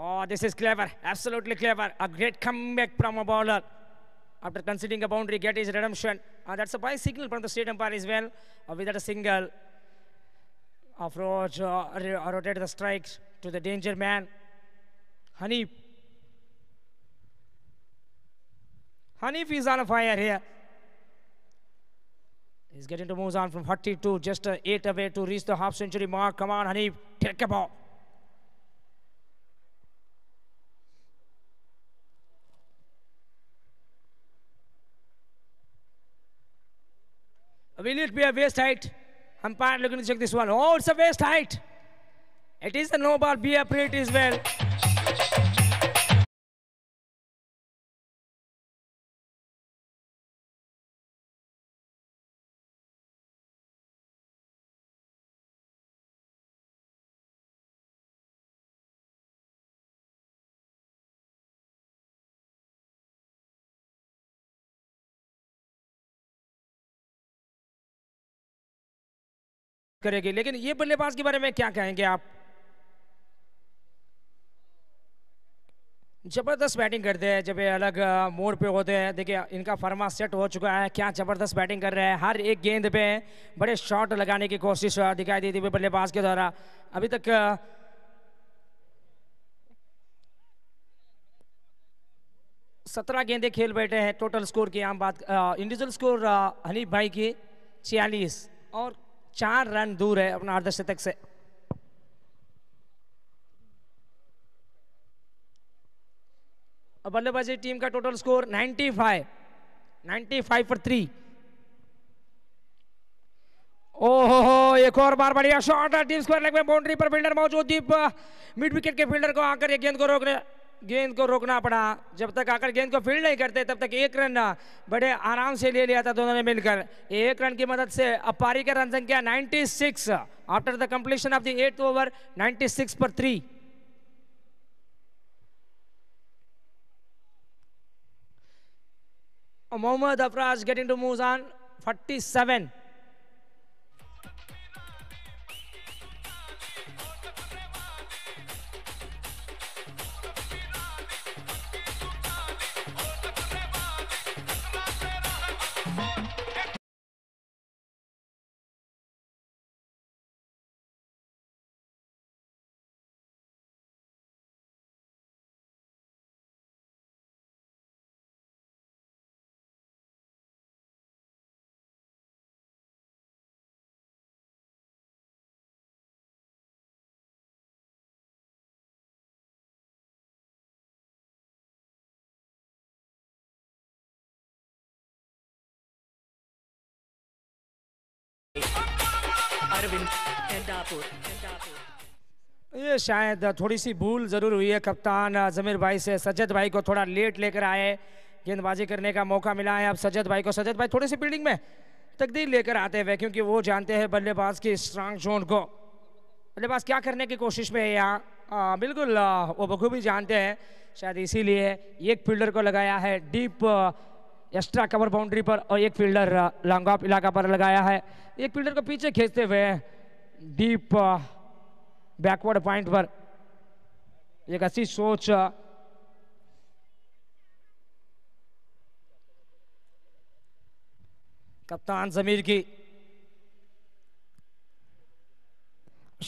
Oh, this is clever, absolutely clever. A great comeback from a bowler. After conceding a boundary, get his redemption. Uh, that's a buy signal from the state umpire as well. Uh, ah, without a single approach, ah, uh, rotate the strike to the danger man. Hanif. Hanif is on a fire here. He's getting to move on from 42, just uh, 8 away to reach the half century mark. Come on, Hanif, take a ball. Will it be a waist height? I'm looking to check this one. Oh, it's a waist height. It is the no ball. Be upright as well. करेगी लेकिन ये बल्लेबाज के बारे में क्या कहेंगे आप जबरदस्त बैटिंग करते हैं जब ये अलग मोड पे होते हैं देखिए इनका फर्मा सेट हो चुका है क्या जबरदस्त बैटिंग कर रहे हैं हर एक गेंद पे बड़े शॉट लगाने की कोशिश दिखाई देती हुई बल्लेबाज के द्वारा अभी तक सत्रह गेंदे खेल बैठे हैं टोटल स्कोर की आम बात इंडिविजुअल स्कोर हनीफ भाई की छियालीस और चार रन दूर है अपना अर्धशतक से बल्लेबाजी टीम का टोटल स्कोर 95 95 फॉर थ्री ओहो हो एक और बार बढ़िया शॉट टीम स्कोर लेग में बाउंड्री पर फील्डर मौजूद दीप मिड विकेट के फील्डर को आकर एक गेंद को रोक रहे गेंद को रोकना पड़ा जब तक आकर गेंद को फील्ड नहीं करते तब तक एक रन बड़े आराम से ले लिया था दोनों ने मिलकर एक रन की मदद से अब पारी का रन संख्या 96 after the completion of the eight over 96 पर three Mohammad Afraz getting to move on 47 ये शायद थोड़ी सी भूल ज़रूर हुई है कप्तान जमीर भाई से सज्जत भाई को थोड़ा लेट लेकर आए गेंदबाजी करने का मौका मिला है अब सज्जत भाई को सज्जत भाई थोड़ी सी फील्डिंग में तकदीर लेकर आते हुए क्योंकि वो जानते हैं बल्लेबाज की स्ट्रांग जोन को बल्लेबाज क्या करने की कोशिश में है यहाँ बिल्कुल वो बखूबी जानते हैं शायद इसीलिए एक फील्डर को लगाया है डीप एक्स्ट्रा कवर बाउंड्री पर और एक फील्डर लॉन्ग ऑफ इलाका पर लगाया है एक फील्डर को पीछे खींचते हुए डीप बैकवर्ड पॉइंट पर एक ऐसी सोच uh, कप्तान जमीर की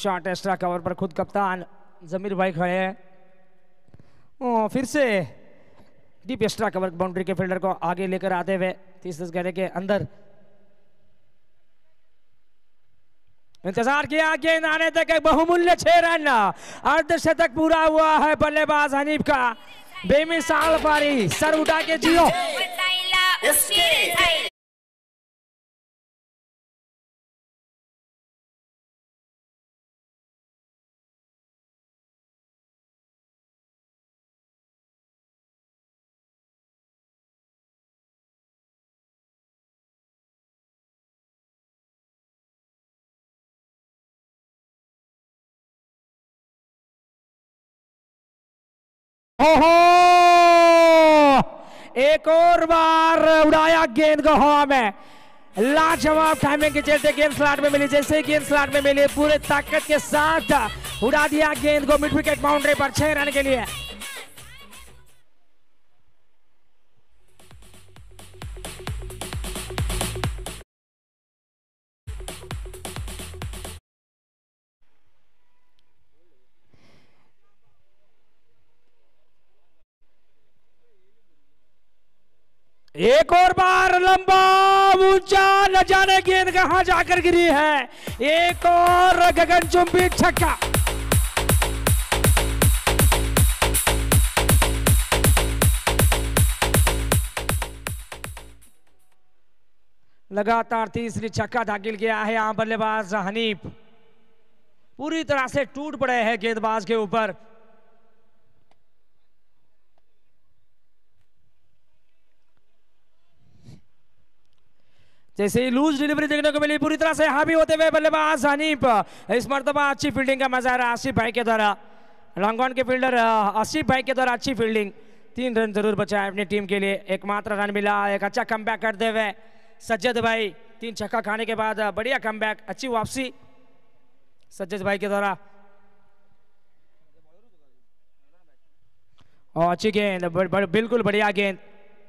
शॉर्ट एक्स्ट्रा कवर पर खुद कप्तान जमीर भाई खड़े हैं फिर से डीप एक्स्ट्रा कवर बाउंड्री के फील्डर को आगे लेकर आते हुए तीस दस गहरे के अंदर इंतजार किया गेंद आने तक एक बहुमूल्य छह रन अर्धशतक पूरा हुआ है बल्लेबाज हनीफ का बेमिसाल पारी सर उठा के जियो हो हो एक और बार उड़ाया गेंद को हवा में लाजवाब टाइमिंग के चलते गेंद स्लॉट में मिली जैसे ही गेंद स्लॉट में मिली पूरे ताकत के साथ उड़ा दिया गेंद को मिड विकेट बाउंड्री पर छह रन के लिए एक और बार लंबा ऊंचा न जाने गेंद कहा जाकर गिरी है एक और गगनचुंबी छक्का लगातार तीसरी छक्का दाखिल किया है यहां बल्लेबाज हनीफ पूरी तरह से टूट पड़े हैं गेंदबाज के ऊपर जैसे ही लूज डिलीवरी देखने को मिली पूरी तरह से हावी होते हुए बल्लेबाज हनीफ इस मरतबा अच्छी फील्डिंग का मजा रहा आसिफ भाई के द्वारा लॉन्गॉन के फील्डर आसिफ भाई के द्वारा अच्छी फील्डिंग तीन रन जरूर बचाए अपनी टीम के लिए एकमात्र रन मिला एक अच्छा कम करते हुए सज्जद भाई तीन छक्का खाने के बाद बढ़िया कम अच्छी वापसी सज्जद भाई के द्वारा और अच्छी गेंद बिल्कुल बढ़िया गेंद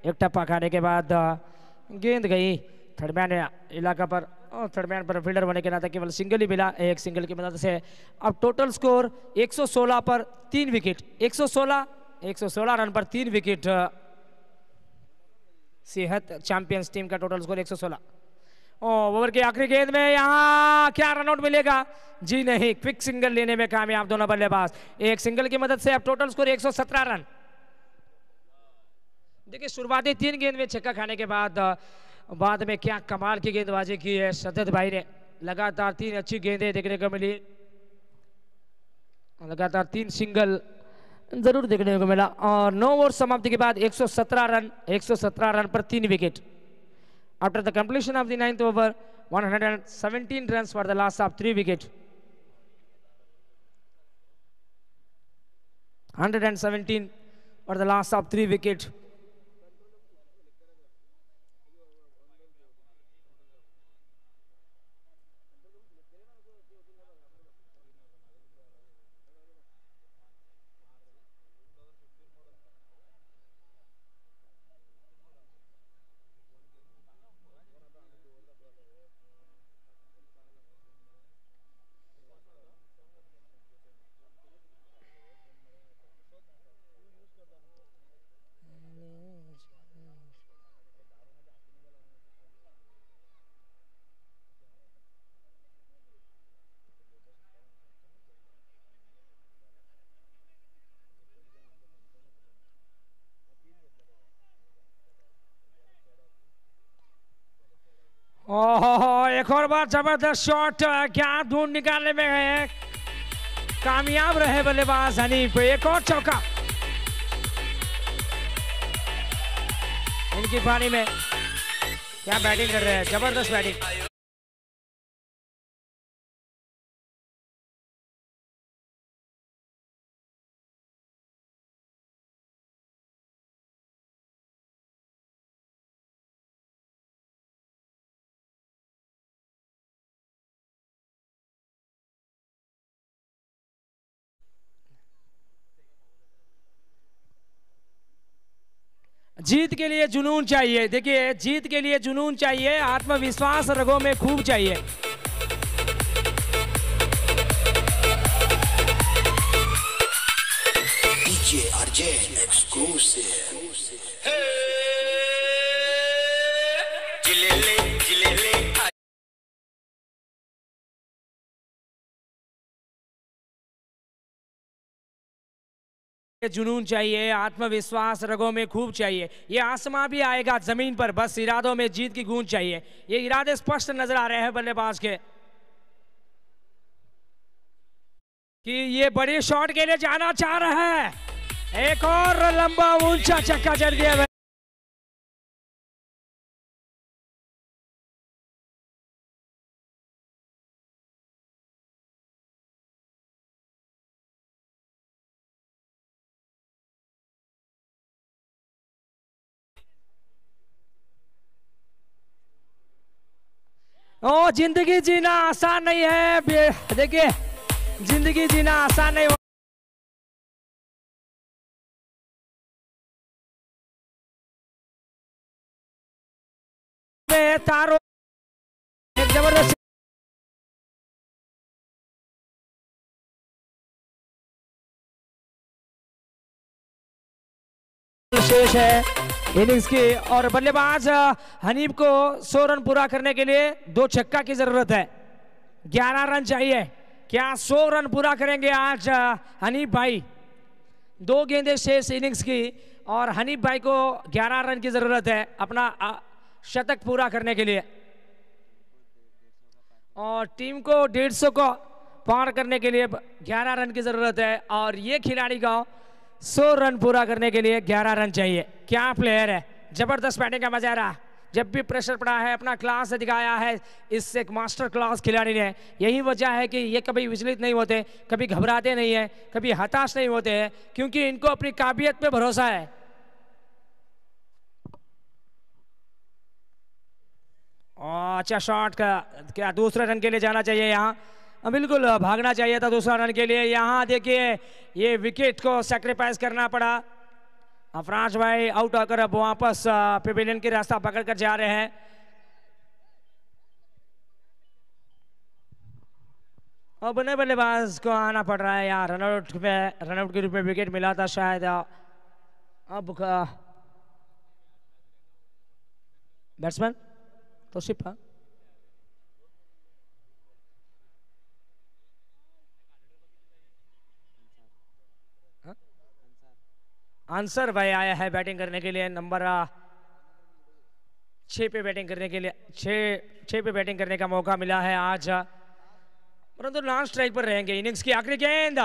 एक टप्पा खाने के बाद गेंद गई थर्ड मैन इलाका पर और मैन पर फील्डर होने के नाते केवल सिंगल ही मिला एक सिंगल की मदद से अब टोटल स्कोर 116 पर तीन विकेट 116 116 रन पर तीन विकेट सेहत चैंपियंस टीम का टोटल स्कोर 116 ओवर के आखिरी गेंद में यहाँ क्या रनआउट मिलेगा जी नहीं क्विक सिंगल लेने में कामयाब दोनों बल्लेबाज एक सिंगल की मदद से अब टोटल स्कोर 117 रन देखिए शुरुआती तीन गेंद में छक्का खाने के बाद बाद में क्या कमाल की गेंदबाजी की है सदत भाई ने लगातार तीन अच्छी गेंदें देखने को मिली लगातार तीन सिंगल जरूर देखने को मिला और नौ ओवर समाप्ति के बाद 117 रन 117 रन पर तीन wicket after the completion of the ninth over 117 run for the last of three wicket 117 for the last of three wicket एक और बार जबरदस्त शॉट क्या ढूंढ निकालने में है कामयाब रहे बल्लेबाज हनीफ एक और चौका इनकी पानी में क्या बैटिंग कर रहे हैं जबरदस्त बैटिंग जीत के लिए जुनून चाहिए देखिए जीत के लिए जुनून चाहिए आत्मविश्वास रगों में खूब चाहिए आरजे एक्सक्लूसिव के जुनून चाहिए आत्मविश्वास रगों में खूब चाहिए ये आसमां भी आएगा ज़मीन पर बस इरादों में जीत की गूंज चाहिए ये इरादे स्पष्ट नज़र आ रहे हैं बल्लेबाज के कि ये बड़े शॉट के लिए जाना चाह रहा है एक और लंबा ऊंचा चक्का चढ़ दिया ओ जिंदगी जीना आसान नहीं है देखिए जिंदगी जीना आसान नहीं तारो एक जबरदस्त शेष है इनिंग्स की और बल्लेबाज हनीफ को सौ रन पूरा करने के लिए दो छक्का की जरूरत है ग्यारह रन चाहिए क्या सो रन पूरा करेंगे आज हनीफ भाई दो गेंदे शेष इनिंग्स की और हनीफ भाई को ग्यारह रन की जरूरत है अपना शतक पूरा करने के लिए और टीम को डेढ़ सौ को पार करने के लिए ग्यारह रन की जरूरत है और ये खिलाड़ी गांव सौ रन पूरा करने के लिए ग्यारह रन चाहिए क्या प्लेयर है जबरदस्त बैटिंग का मजा रहा जब भी प्रेशर पड़ा है अपना क्लास दिखाया है इससे एक मास्टर क्लास खिलाड़ी ने यही वजह है कि ये कभी विचलित नहीं होते कभी घबराते नहीं है कभी हताश नहीं होते हैं क्योंकि इनको अपनी काबिलियत पे भरोसा है अच्छा शॉट का क्या दूसरे रन के लिए जाना चाहिए यहाँ हाँ, बिल्कुल भागना चाहिए था दूसरा रन के लिए यहाँ देखिए ये विकेट को सेक्रीफाइस करना पड़ा अफराज हाँ, भाई आउट होकर अब वापस पेविलियन के रास्ता पकड़ कर जा रहे हैं और बने बल्लेबाज को आना पड़ रहा है यहाँ रनआउट में रनआउट के रूप में विकेट मिला था शायद अब बैट्समैन तो सिपा आंसर भाई आया है बैटिंग करने के लिए नंबर छ पे बैटिंग करने के लिए छः छः पे बैटिंग करने का मौका मिला है आज परंतु लास्ट स्ट्राइक पर रहेंगे इनिंग्स की आखिरी गेंद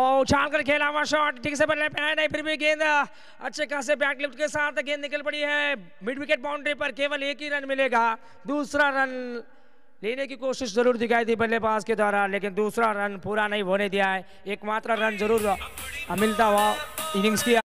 और उछाल कर खेला हुआ शॉट ठीक से बल्ले पे नहीं फिर भी गेंद अच्छे खासे बैट लिफ्ट के साथ गेंद निकल पड़ी है मिड विकेट बाउंड्री पर केवल एक ही रन मिलेगा दूसरा रन लेने की कोशिश जरूर दिखाई थी बल्लेबाज के द्वारा लेकिन दूसरा रन पूरा नहीं होने दिया है एकमात्र रन जरूर मिलता हुआ इनिंग्स की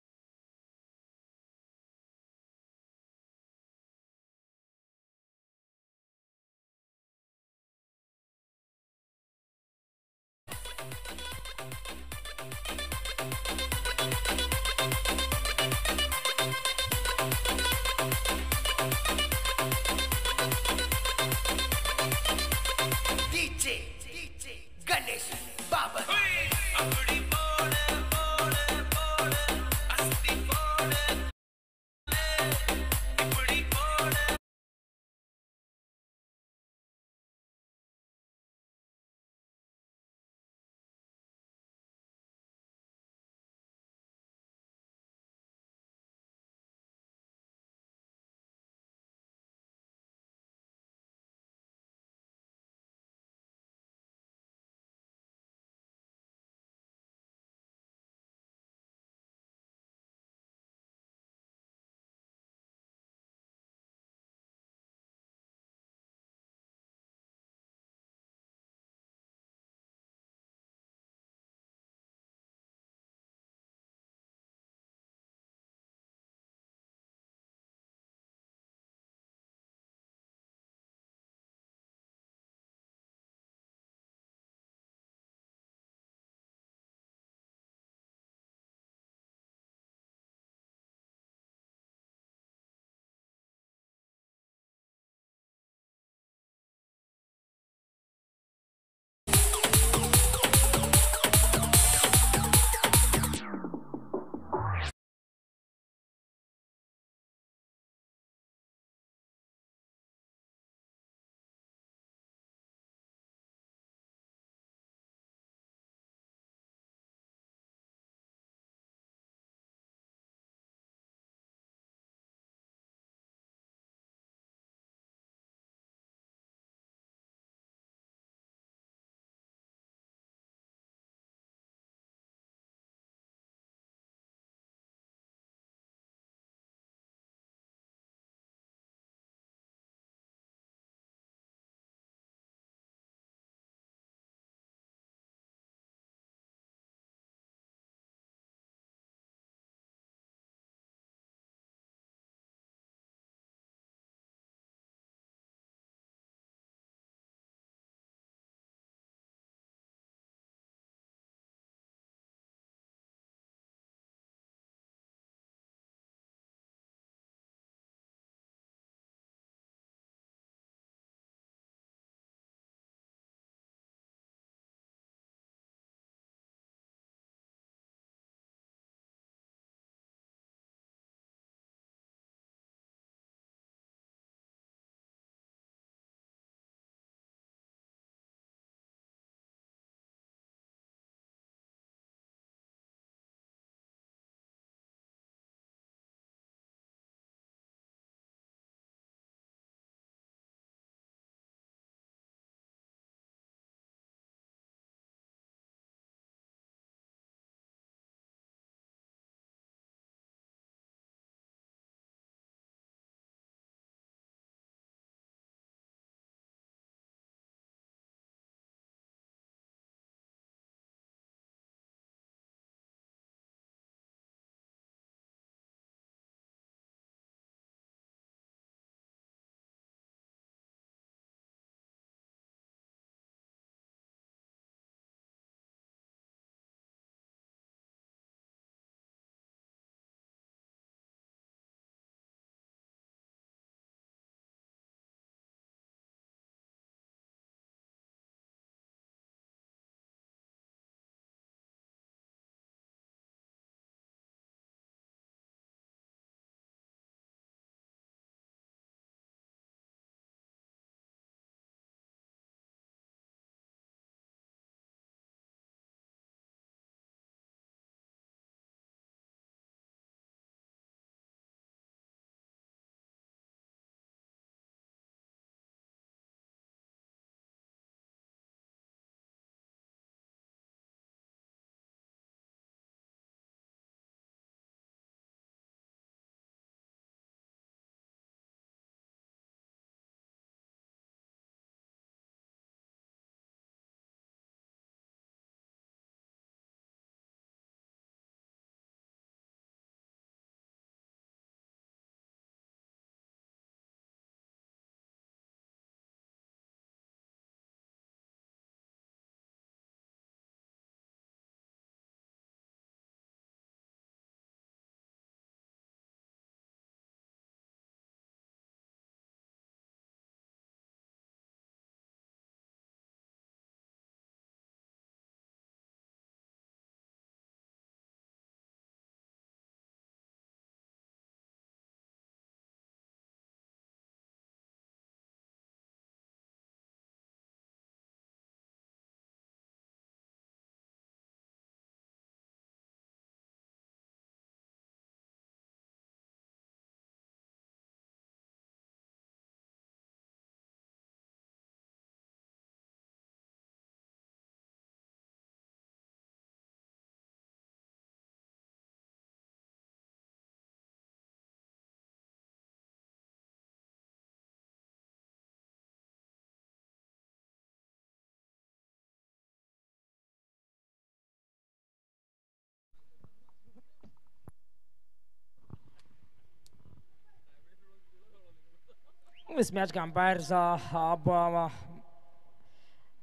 इस मैच का अंपायर साहब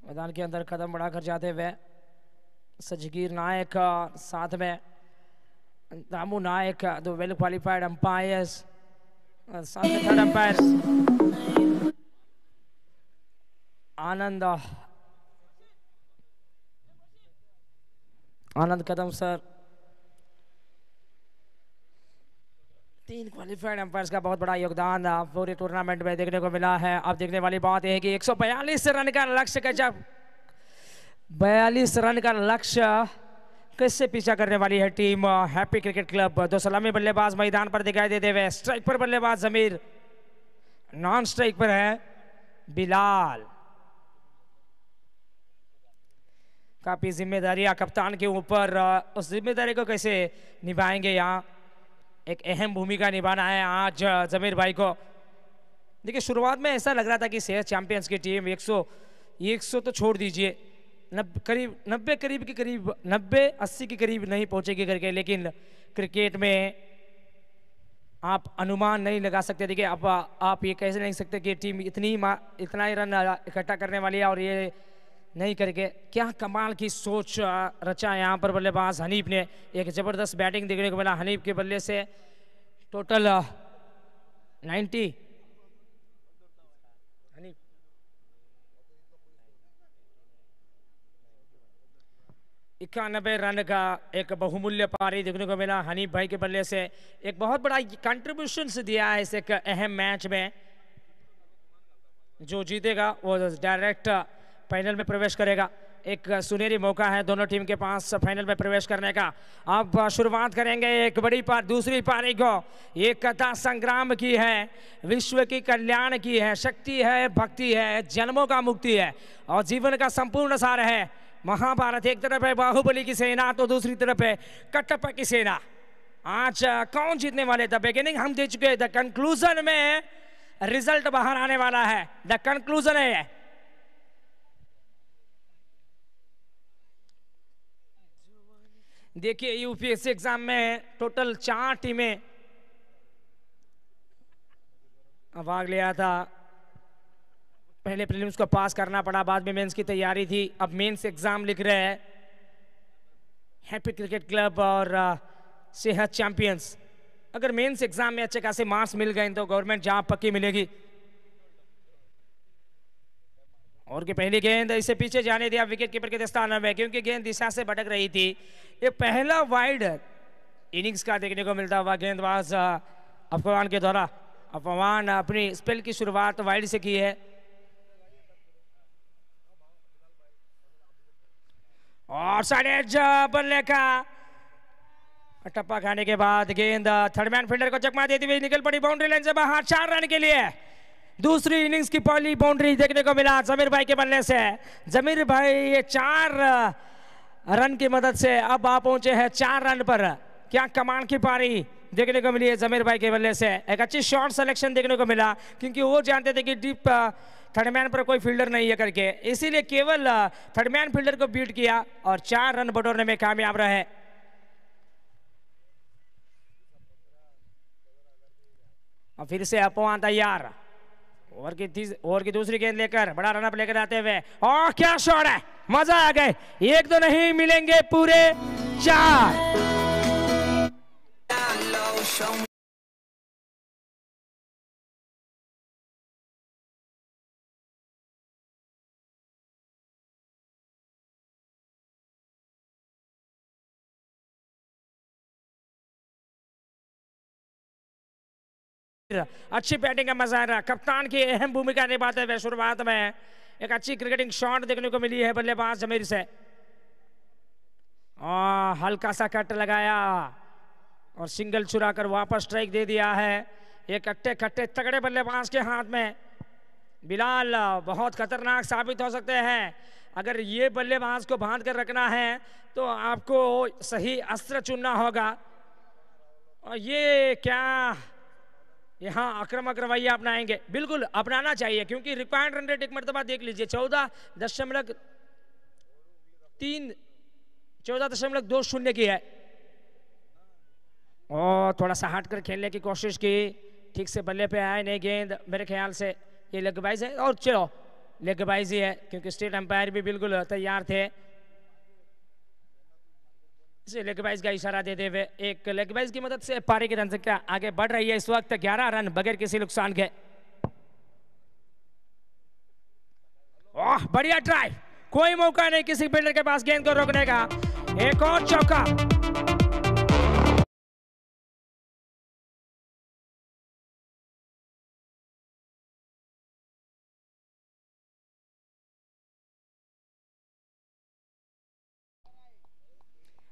मैदान के अंदर कदम बढ़ाकर जाते हुए सजगीर नायक साथ में दामू नायक दो वेल क्वालिफाइड अंपायर्स साथ में third umpire Anand Anand Kadam sir तीन क्वालिफाइड अंपायर्स का बहुत बड़ा योगदान पूरे टूर्नामेंट में देखने को मिला है अब देखने वाली बात यह है कि 142 रन का लक्ष्य का जब बयालीस रन का लक्ष्य किससे पीछा करने वाली है टीम हैप्पी क्रिकेट क्लब दो सलामी बल्लेबाज मैदान पर दिखाई देते हुए स्ट्राइक पर बल्लेबाज जमीर नॉन स्ट्राइक पर है बिलाल काफ़ी जिम्मेदारियां कप्तान के ऊपर उस जिम्मेदारी को कैसे निभाएंगे यहाँ एक अहम भूमिका निभाना है आज जमीर भाई को देखिए शुरुआत में ऐसा लग रहा था कि शहर चैंपियंस की टीम 100 100 तो छोड़ दीजिए नब करीब नब्बे करीब के करीब नब्बे अस्सी के करीब नहीं पहुंचेगी करके लेकिन क्रिकेट में आप अनुमान नहीं लगा सकते देखिए आप आप ये कैसे नहीं सकते कि टीम इतनी इतना ही रन इकट्ठा करने वाली है और ये नहीं करके क्या कमाल की सोच रचा यहाँ पर बल्लेबाज हनीफ ने एक ज़बरदस्त बैटिंग देखने को मिला हनीफ के बल्ले से टोटल नाइन्टी इक्यानबे रन का एक बहुमूल्य पारी देखने को मिला हनीफ भाई के बल्ले से एक बहुत बड़ा कंट्रीब्यूशन दिया है इस एक अहम मैच में जो जीतेगा वो डायरेक्ट फाइनल में प्रवेश करेगा एक सुनहरी मौका है दोनों टीम के पास फाइनल में प्रवेश करने का अब शुरुआत करेंगे एक बड़ी पार दूसरी पारी को एक कथा संग्राम की है विश्व की कल्याण की है शक्ति है भक्ति है जन्मों का मुक्ति है और जीवन का संपूर्ण सार है महाभारत एक तरफ है बाहुबली की सेना तो दूसरी तरफ है कटप की सेना आज कौन जीतने वाले द बिगिनिंग हम दे चुके हैं द कंक्लूजन में रिजल्ट बाहर आने वाला है द कंक्लूजन है देखिए यूपीएससी एग्जाम में टोटल चार टीमें भाग लिया था पहले प्रीलिम्स को पास करना पड़ा बाद में मेंस की तैयारी थी अब मेंस एग्जाम लिख रहे हैं हैप्पी क्रिकेट क्लब और सेहत चैंपियंस अगर मेंस एग्जाम में अच्छे खासे मार्क्स मिल गए तो गवर्नमेंट जॉब पक्की मिलेगी और की पहली गेंद इसे पीछे जाने दिया विकेट कीपर के दस्तान में क्योंकि गेंद दिशा से भटक रही थी ये पहला वाइड इनिंग्स का देखने को मिलता हुआ गेंदबाज अफवान के द्वारा अफवान अपनी स्पेल की शुरुआत वाइड से की है और साढ़े पर लेखा टप्पा खाने के बाद गेंद थर्डमैन फील्डर को चकमा देती हुई निकल पड़ी बाउंड्री लाइन से बाहर चार रन के लिए दूसरी इनिंग्स की पहली बाउंड्री देखने को मिला जमीर भाई के बल्ले से जमीर भाई ये चार रन की मदद से अब आप पहुंचे हैं चार रन पर क्या कमान की पारी देखने को मिली है जमीर भाई के बल्ले से एक अच्छी शॉर्ट सिलेक्शन देखने को मिला क्योंकि वो जानते थे कि डीप थर्डमैन पर कोई फील्डर नहीं है करके इसीलिए केवल थर्डमैन फील्डर को बीट किया और चार रन बटोरने में कामयाब रहे और फिर से अपवान तैयार ओवर की तीस ओवर की दूसरी गेंद लेकर बड़ा रनअप लेकर आते हुए और क्या शॉट है मजा आ गए एक तो नहीं मिलेंगे पूरे चार अच्छी बैटिंग का मजा आ रहा कप्तान की अहम भूमिका निभाते हुए शुरुआत में एक अच्छी क्रिकेटिंग शॉट देखने को मिली है बल्लेबाज जमीर से और हल्का सा कट लगाया और सिंगल चुरा कर वापस स्ट्राइक दे दिया है ये कट्टे कट्टे तगड़े बल्लेबाज के हाथ में बिलाल बहुत खतरनाक साबित हो सकते हैं अगर ये बल्लेबाज को बांध कर रखना है तो आपको सही अस्त्र चुनना होगा और ये क्या यहाँ अक्रम रवैया अपनाएंगे बिल्कुल अपनाना चाहिए क्योंकि रिक्वायर्ड रन रेट एक मरतबा देख लीजिए चौदह दशमलव तीन चौदह दशमलव दो शून्य की है और थोड़ा सा हट कर खेलने की कोशिश की ठीक से बल्ले पे आए नहीं गेंद मेरे ख्याल से ये लेग बाइज है और चलो लेग बाइज ही है क्योंकि स्टेट अंपायर भी बिल्कुल तैयार थे इसे लेग बाइज का इशारा देते हुए एक लेग बाइज की मदद से पारी की जनसंख्या आगे बढ़ रही है इस वक्त 11 रन बगैर किसी नुकसान के ओह बढ़िया ट्राई कोई मौका नहीं किसी बिल्डर के पास गेंद को रोकने का एक और चौका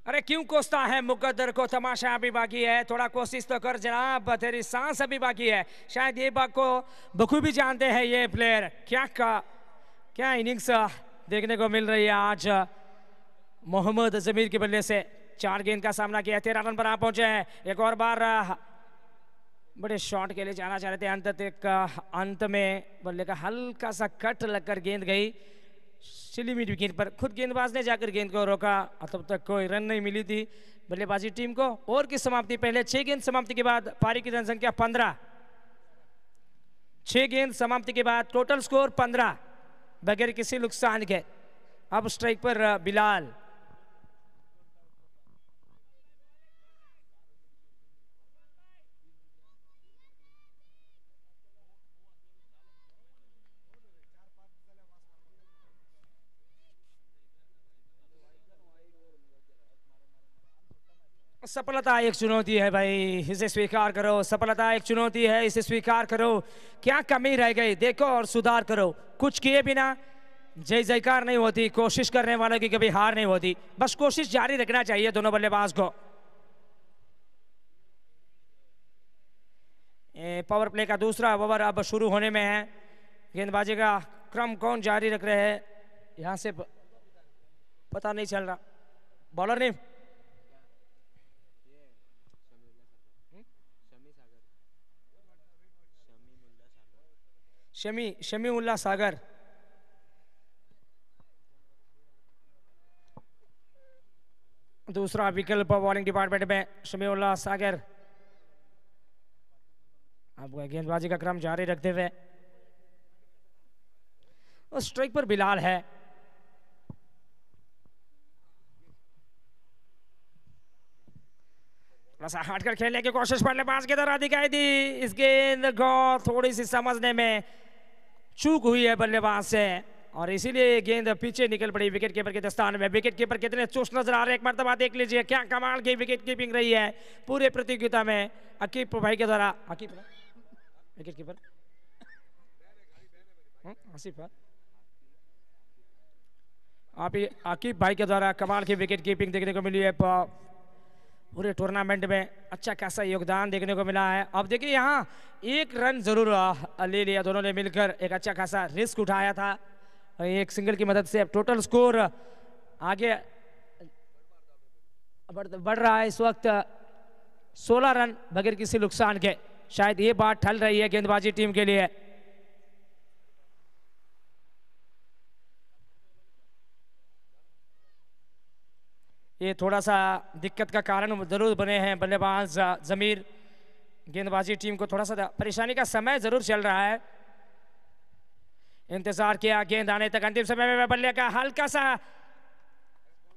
अरे क्यों कोसता है मुकद्दर को तमाशा अभी बाकी है थोड़ा कोशिश तो कर जनाब तेरी सांस अभी बाकी है शायद ये बात को बखूबी जानते हैं ये प्लेयर क्या का क्या इनिंग्स देखने को मिल रही है आज मोहम्मद जमीर के बल्ले से चार गेंद का सामना किया तेरह रन पर आ पहुंचे हैं एक और बार बड़े शॉट के लिए जाना चाह रहे थे अंत तक अंत में बल्ले का हल्का सा कट लगकर गेंद गई सिली मिड विकेट पर खुद गेंदबाज ने जाकर गेंद को रोका और तब तक कोई रन नहीं मिली थी बल्लेबाजी टीम को और की समाप्ति पहले छह गेंद समाप्ति के बाद पारी की जनसंख्या पंद्रह छह गेंद समाप्ति के बाद टोटल स्कोर पंद्रह बगैर किसी नुकसान के अब स्ट्राइक पर बिलाल सफलता एक चुनौती है भाई इसे स्वीकार करो सफलता एक चुनौती है इसे स्वीकार करो क्या कमी रह गई देखो और सुधार करो कुछ किए बिना जय जयकार नहीं होती कोशिश करने वालों की कभी हार नहीं होती बस कोशिश जारी रखना चाहिए दोनों बल्लेबाज को पावर प्ले का दूसरा ओवर अब शुरू होने में है गेंदबाजी का क्रम कौन जारी रख रहे हैं यहाँ से पता नहीं चल रहा बॉलर नहीं शमी शमी उल्ला सागर दूसरा विकल्प बॉलिंग डिपार्टमेंट में शमी उल्ला सागर अब गेंदबाजी का क्रम जारी रखते हुए और स्ट्राइक पर बिलाल है थोड़ा सा हटकर खेलने की कोशिश पर पांच के तरह दिखाई दी इस गेंद को थोड़ी सी समझने में चूक हुई है बल्लेबाज से और इसीलिए गेंद पीछे निकल पड़ी विकेट कीपर के दस्तान में विकेट कीपर कितने चुस्त नजर आ रहे हैं एक मरतबा देख लीजिए क्या कमाल की विकेट कीपिंग रही है पूरे प्रतियोगिता में अकीब भाई के द्वारा अकीब विकेट कीपर हाँ, आसिफ आप अकीब भाई के द्वारा कमाल की विकेट कीपिंग देखने को मिली है पूरे टूर्नामेंट में अच्छा खासा योगदान देखने को मिला है अब देखिए यहाँ एक रन जरूर ले लिया दोनों ने मिलकर एक अच्छा खासा रिस्क उठाया था एक सिंगल की मदद से अब टोटल स्कोर आगे बढ़ रहा है इस वक्त 16 रन बगैर किसी नुकसान के शायद ये बात ठल रही है गेंदबाजी टीम के लिए ये थोड़ा सा दिक्कत का कारण ज़रूर बने हैं बल्लेबाज ज़मीर गेंदबाजी टीम को थोड़ा सा परेशानी का समय ज़रूर चल रहा है इंतज़ार किया गेंद आने तक अंतिम समय में बल्ले का हल्का सा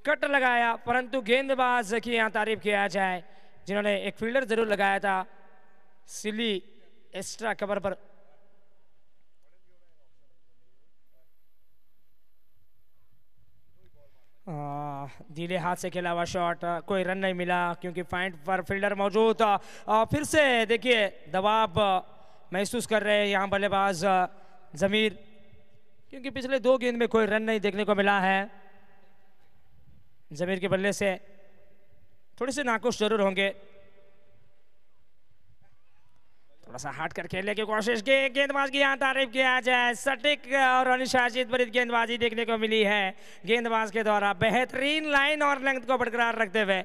कट लगाया परंतु गेंदबाज की यहाँ तारीफ किया जाए जिन्होंने एक फील्डर ज़रूर लगाया था सिली एक्स्ट्रा कवर पर धीरे हाथ से खेला हुआ शॉट कोई रन नहीं मिला क्योंकि पॉइंट पर फील्डर मौजूद था फिर से देखिए दबाव महसूस कर रहे हैं यहाँ बल्लेबाज जमीर क्योंकि पिछले दो गेंद में कोई रन नहीं देखने को मिला है जमीर के बल्ले से थोड़े से नाखुश जरूर होंगे थोड़ा सा हट कर खेलने की कोशिश की गेंदबाज की यहाँ तारीफ किया जाए सटीक और अनुशासित भरित गेंदबाजी देखने को मिली है गेंदबाज के द्वारा बेहतरीन लाइन और लेंथ को बरकरार रखते हुए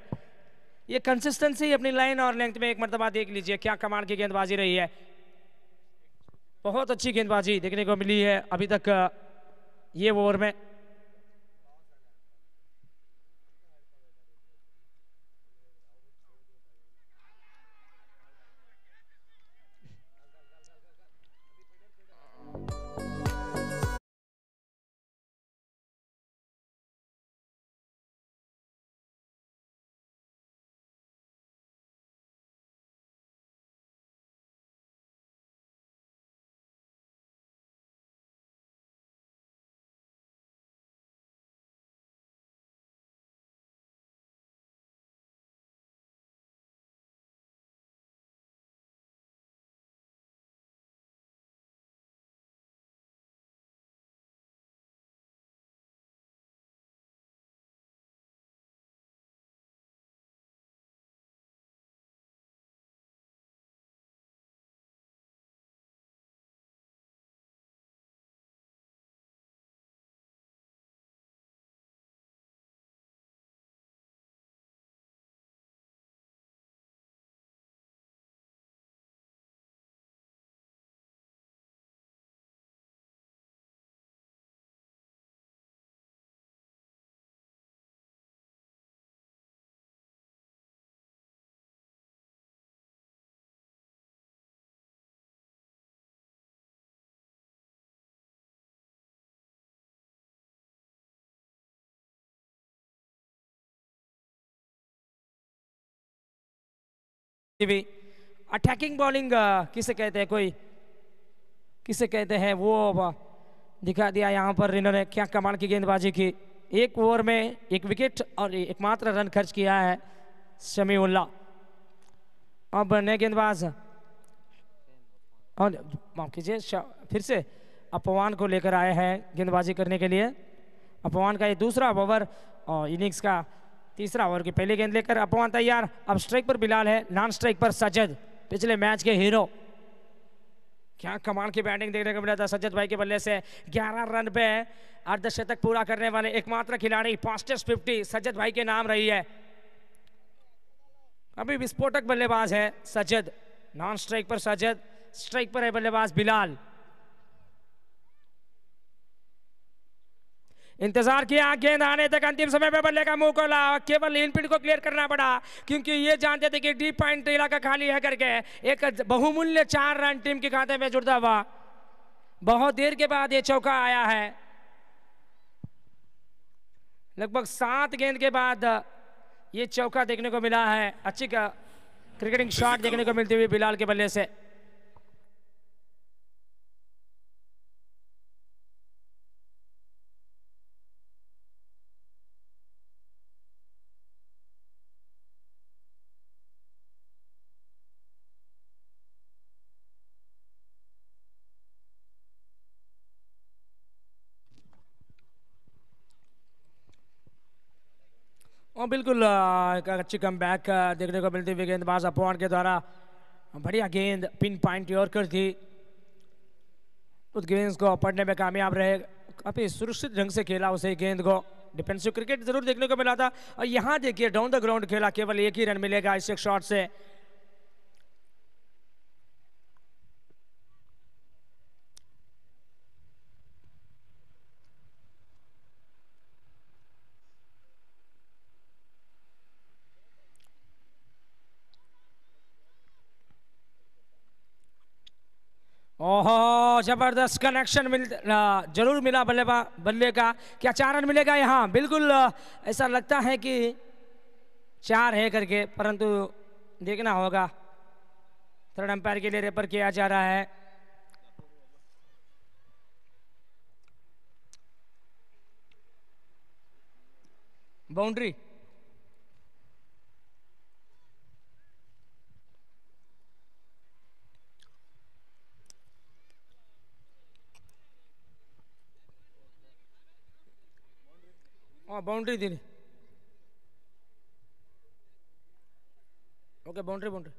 ये कंसिस्टेंसी अपनी लाइन और लेंथ में एक मरतबा देख लीजिए क्या कमाल की गेंदबाजी रही है बहुत अच्छी गेंदबाजी देखने को मिली है अभी तक ये ओवर में भी अटैकिंग बॉलिंग किसे कहते हैं कोई किसे कहते हैं वो uh, दिखा दिया यहाँ पर इन्होंने क्या कमाल की गेंदबाजी की एक ओवर में एक विकेट और एकमात्र रन खर्च किया है शमी उल्ला अब नए गेंदबाज और माफ कीजिए फिर से अपवान को लेकर आए हैं गेंदबाजी करने के लिए अपवान का ये दूसरा ओवर और इनिंग्स का तीसरा ओवर की पहली गेंद लेकर अपवान तैयार अब स्ट्राइक पर बिलाल है नॉन स्ट्राइक पर सजद पिछले मैच के हीरो क्या कमाल की बैटिंग देखने को मिला था सज्जत भाई के बल्ले से 11 रन पे अर्धशतक पूरा करने वाले एकमात्र खिलाड़ी फास्टेस्ट फिफ्टी सज्जत भाई के नाम रही है अभी विस्फोटक बल्लेबाज है सज्जत नॉन स्ट्राइक पर सज्जत स्ट्राइक पर है बल्लेबाज बिलाल इंतजार किया गेंद आने तक अंतिम समय में बल्ले का मुंह खोला केवल इनपिट को क्लियर करना पड़ा क्योंकि ये जानते थे कि डीप पॉइंट इलाका खाली है करके एक बहुमूल्य चार रन टीम के खाते में जुड़ता हुआ बहुत देर के बाद ये चौका आया है लगभग सात गेंद के बाद ये चौका देखने को मिला है अच्छी क्रिकेटिंग शॉट देखने को मिलती हुई बिलाल के बल्ले से और बिल्कुल एक अच्छी कम बैक देखने को मिलती हुई गेंदबाज अपॉन के द्वारा बढ़िया गेंद पिन पॉइंट कर थी उस तो गेंद को पढ़ने में कामयाब रहे काफ़ी सुरक्षित ढंग से खेला उसे गेंद को डिफेंसिव क्रिकेट जरूर देखने को मिला था और यहाँ देखिए डाउन द ग्राउंड खेला केवल एक ही रन मिलेगा इस एक शॉट से ओहो जबरदस्त कनेक्शन मिल जरूर मिला बल्लेबा बल्ले का क्या चार रन मिलेगा यहाँ बिल्कुल ऐसा लगता है कि चार है करके परंतु देखना होगा थर्ड अंपायर के लिए रेफर किया जा रहा है बाउंड्री ಹಾಂ ಬೌಂಡ್ರಿ ಇದ್ದೀನಿ ಓಕೆ ಬೌಂಡ್ರಿ ಬೌಂಡ್ರಿ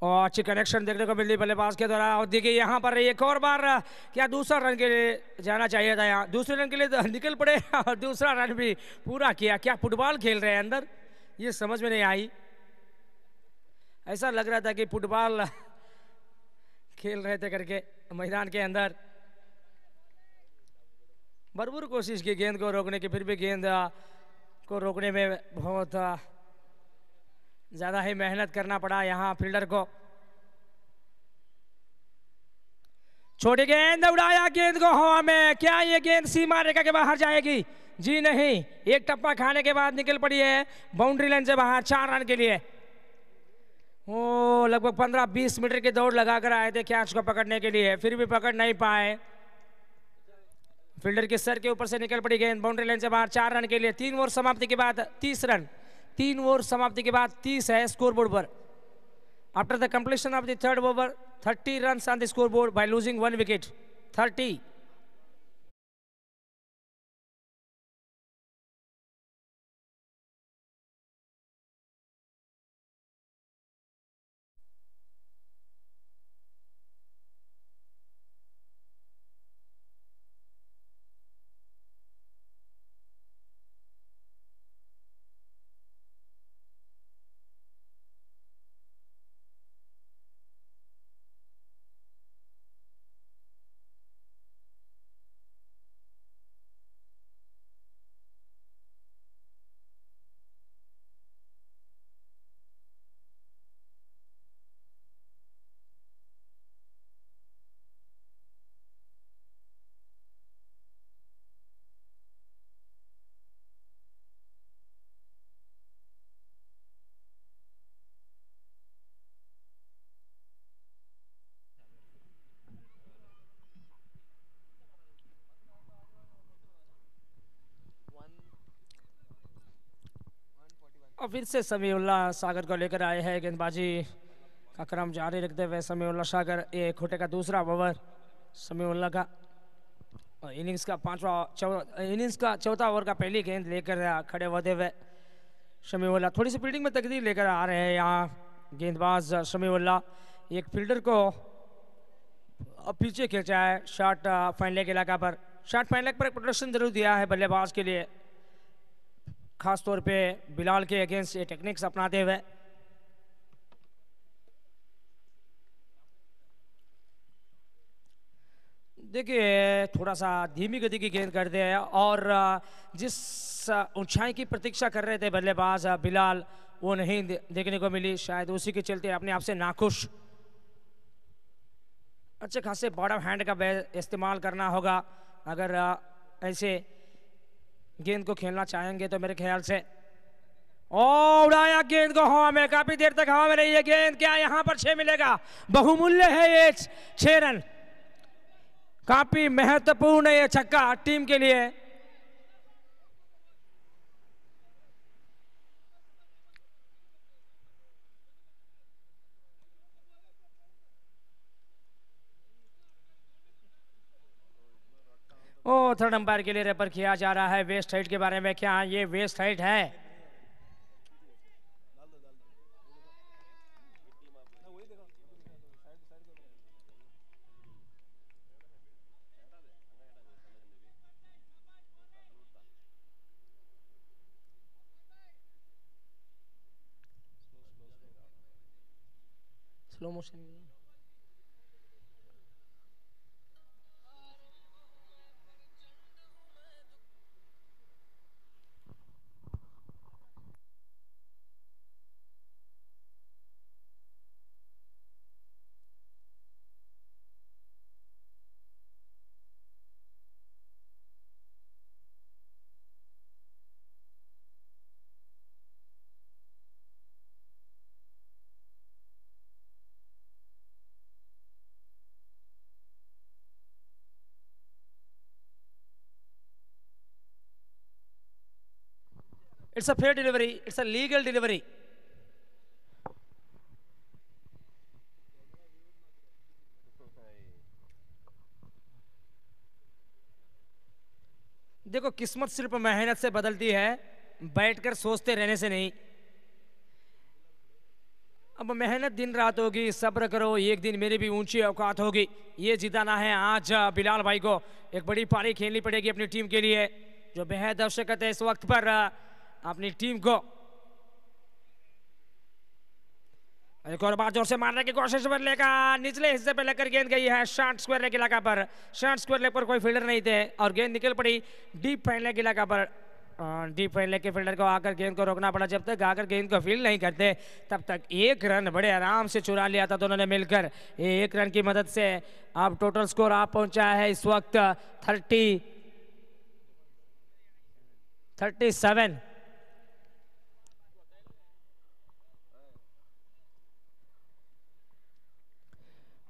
और अच्छी कनेक्शन देखने को मिली बल्लेबाज के द्वारा और देखिए यहाँ पर एक और बार क्या दूसरा रन के लिए जाना चाहिए था यहाँ दूसरे रन के लिए तो (laughs) निकल पड़े और दूसरा रन भी पूरा किया क्या फुटबॉल खेल रहे हैं अंदर ये समझ में नहीं आई ऐसा लग रहा था कि फुटबॉल (laughs) खेल रहे थे करके मैदान के अंदर भरपूर कोशिश की गेंद को रोकने की फिर भी गेंद को रोकने में बहुत ज़्यादा ही मेहनत करना पड़ा यहाँ फील्डर को छोटी गेंद उड़ाया गेंद को हवा में क्या ये गेंद सीमा रेखा के बाहर जाएगी जी नहीं एक टप्पा खाने के बाद निकल पड़ी है बाउंड्री लाइन से बाहर चार रन के लिए ओ लगभग पंद्रह बीस मीटर की दौड़ लगा कर आए थे कैच को पकड़ने के लिए फिर भी पकड़ नहीं पाए फील्डर के सर के ऊपर से निकल पड़ी गेंद बाउंड्री लाइन से बाहर चार रन के लिए तीन ओवर समाप्ति के बाद तीस रन तीन ओवर समाप्ति के बाद तीस है स्कोर बोर्ड पर after the completion of the third over thirty run on the score board by losing one wicket thirty फिर से समीउल्ला सागर को लेकर आए हैं गेंदबाजी का क्रम जारी रखते हुए समीउल्ला सागर ये खोटे का दूसरा ओवर समीउल्ला का और इनिंग्स का पांचवा इनिंग्स का चौथा ओवर का पहली गेंद लेकर खड़े होते हुए उल्ला थोड़ी सी फील्डिंग में तकदीर लेकर आ रहे हैं यहाँ गेंदबाज उल्ला एक फील्डर को पीछे खींचा है शॉट फाइनल uh, इलाका पर शॉट फाइनल पर एक प्रोटेक्शन जरूर दिया है बल्लेबाज के लिए खास तौर पे बिलाल के अगेंस्ट ये टेक्निक्स अपनाते हुए देखिए थोड़ा सा धीमी गति की गेंद करते हैं और जिस ऊंचाई की प्रतीक्षा कर रहे थे बल्लेबाज बिलाल वो नहीं देखने को मिली शायद उसी के चलते अपने आप से नाखुश अच्छे खासे बॉडम हैंड का इस्तेमाल करना होगा अगर ऐसे गेंद को खेलना चाहेंगे तो मेरे ख्याल से ओ उड़ाया गेंद को हवा में काफी देर तक हवा में रही है गेंद क्या यहां पर छह मिलेगा बहुमूल्य है ये छह रन काफी महत्वपूर्ण ये छक्का टीम के लिए ओ थर्ड अंपायर के लिए रेफर किया जा रहा है वेस्ट हाइट के बारे में क्या ये वेस्ट हाइट है slow motion it's a fair delivery, it's a legal delivery. देखो किस्मत सिर्फ मेहनत से बदलती है बैठकर सोचते रहने से नहीं अब मेहनत दिन रात होगी सब्र करो एक दिन मेरी भी ऊंची औकात होगी ये जिताना है आज बिलाल भाई को एक बड़ी पारी खेलनी पड़ेगी अपनी टीम के लिए जो बेहद आवश्यकता है इस वक्त पर अपनी टीम को एक और बार जोर से मारने की कोशिश पर लेकर निचले हिस्से पर लेकर गेंद गई है शॉर्ट स्क्वायर लेग इलाका पर शॉर्ट स्क्वायर लेग पर कोई फील्डर नहीं थे और गेंद निकल पड़ी डीप फाइन लेग इलाका पर डीप फाइन लेग के फील्डर को आकर गेंद को रोकना पड़ा जब तक आकर गेंद को फील्ड नहीं करते तब तक एक रन बड़े आराम से चुरा लिया था दोनों ने मिलकर एक रन की मदद से अब टोटल स्कोर आप पहुंचा है इस वक्त थर्टी थर्टी सेवन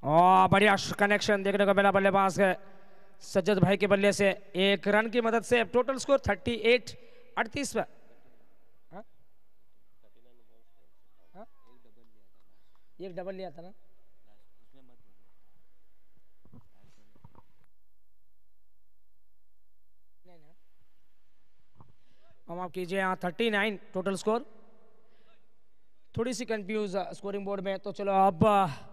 बढ़िया कनेक्शन देखने को मिला बल्लेबाज के सज्जद भाई के बल्ले से एक रन की मदद से टोटल स्कोर 38 एट अड़तीस पर हाँ? हाँ? एक डबल लिया था ना माफ कीजिए यहाँ थर्टी नाइन टोटल स्कोर थोड़ी सी कंफ्यूज स्कोरिंग बोर्ड में तो चलो अब uh,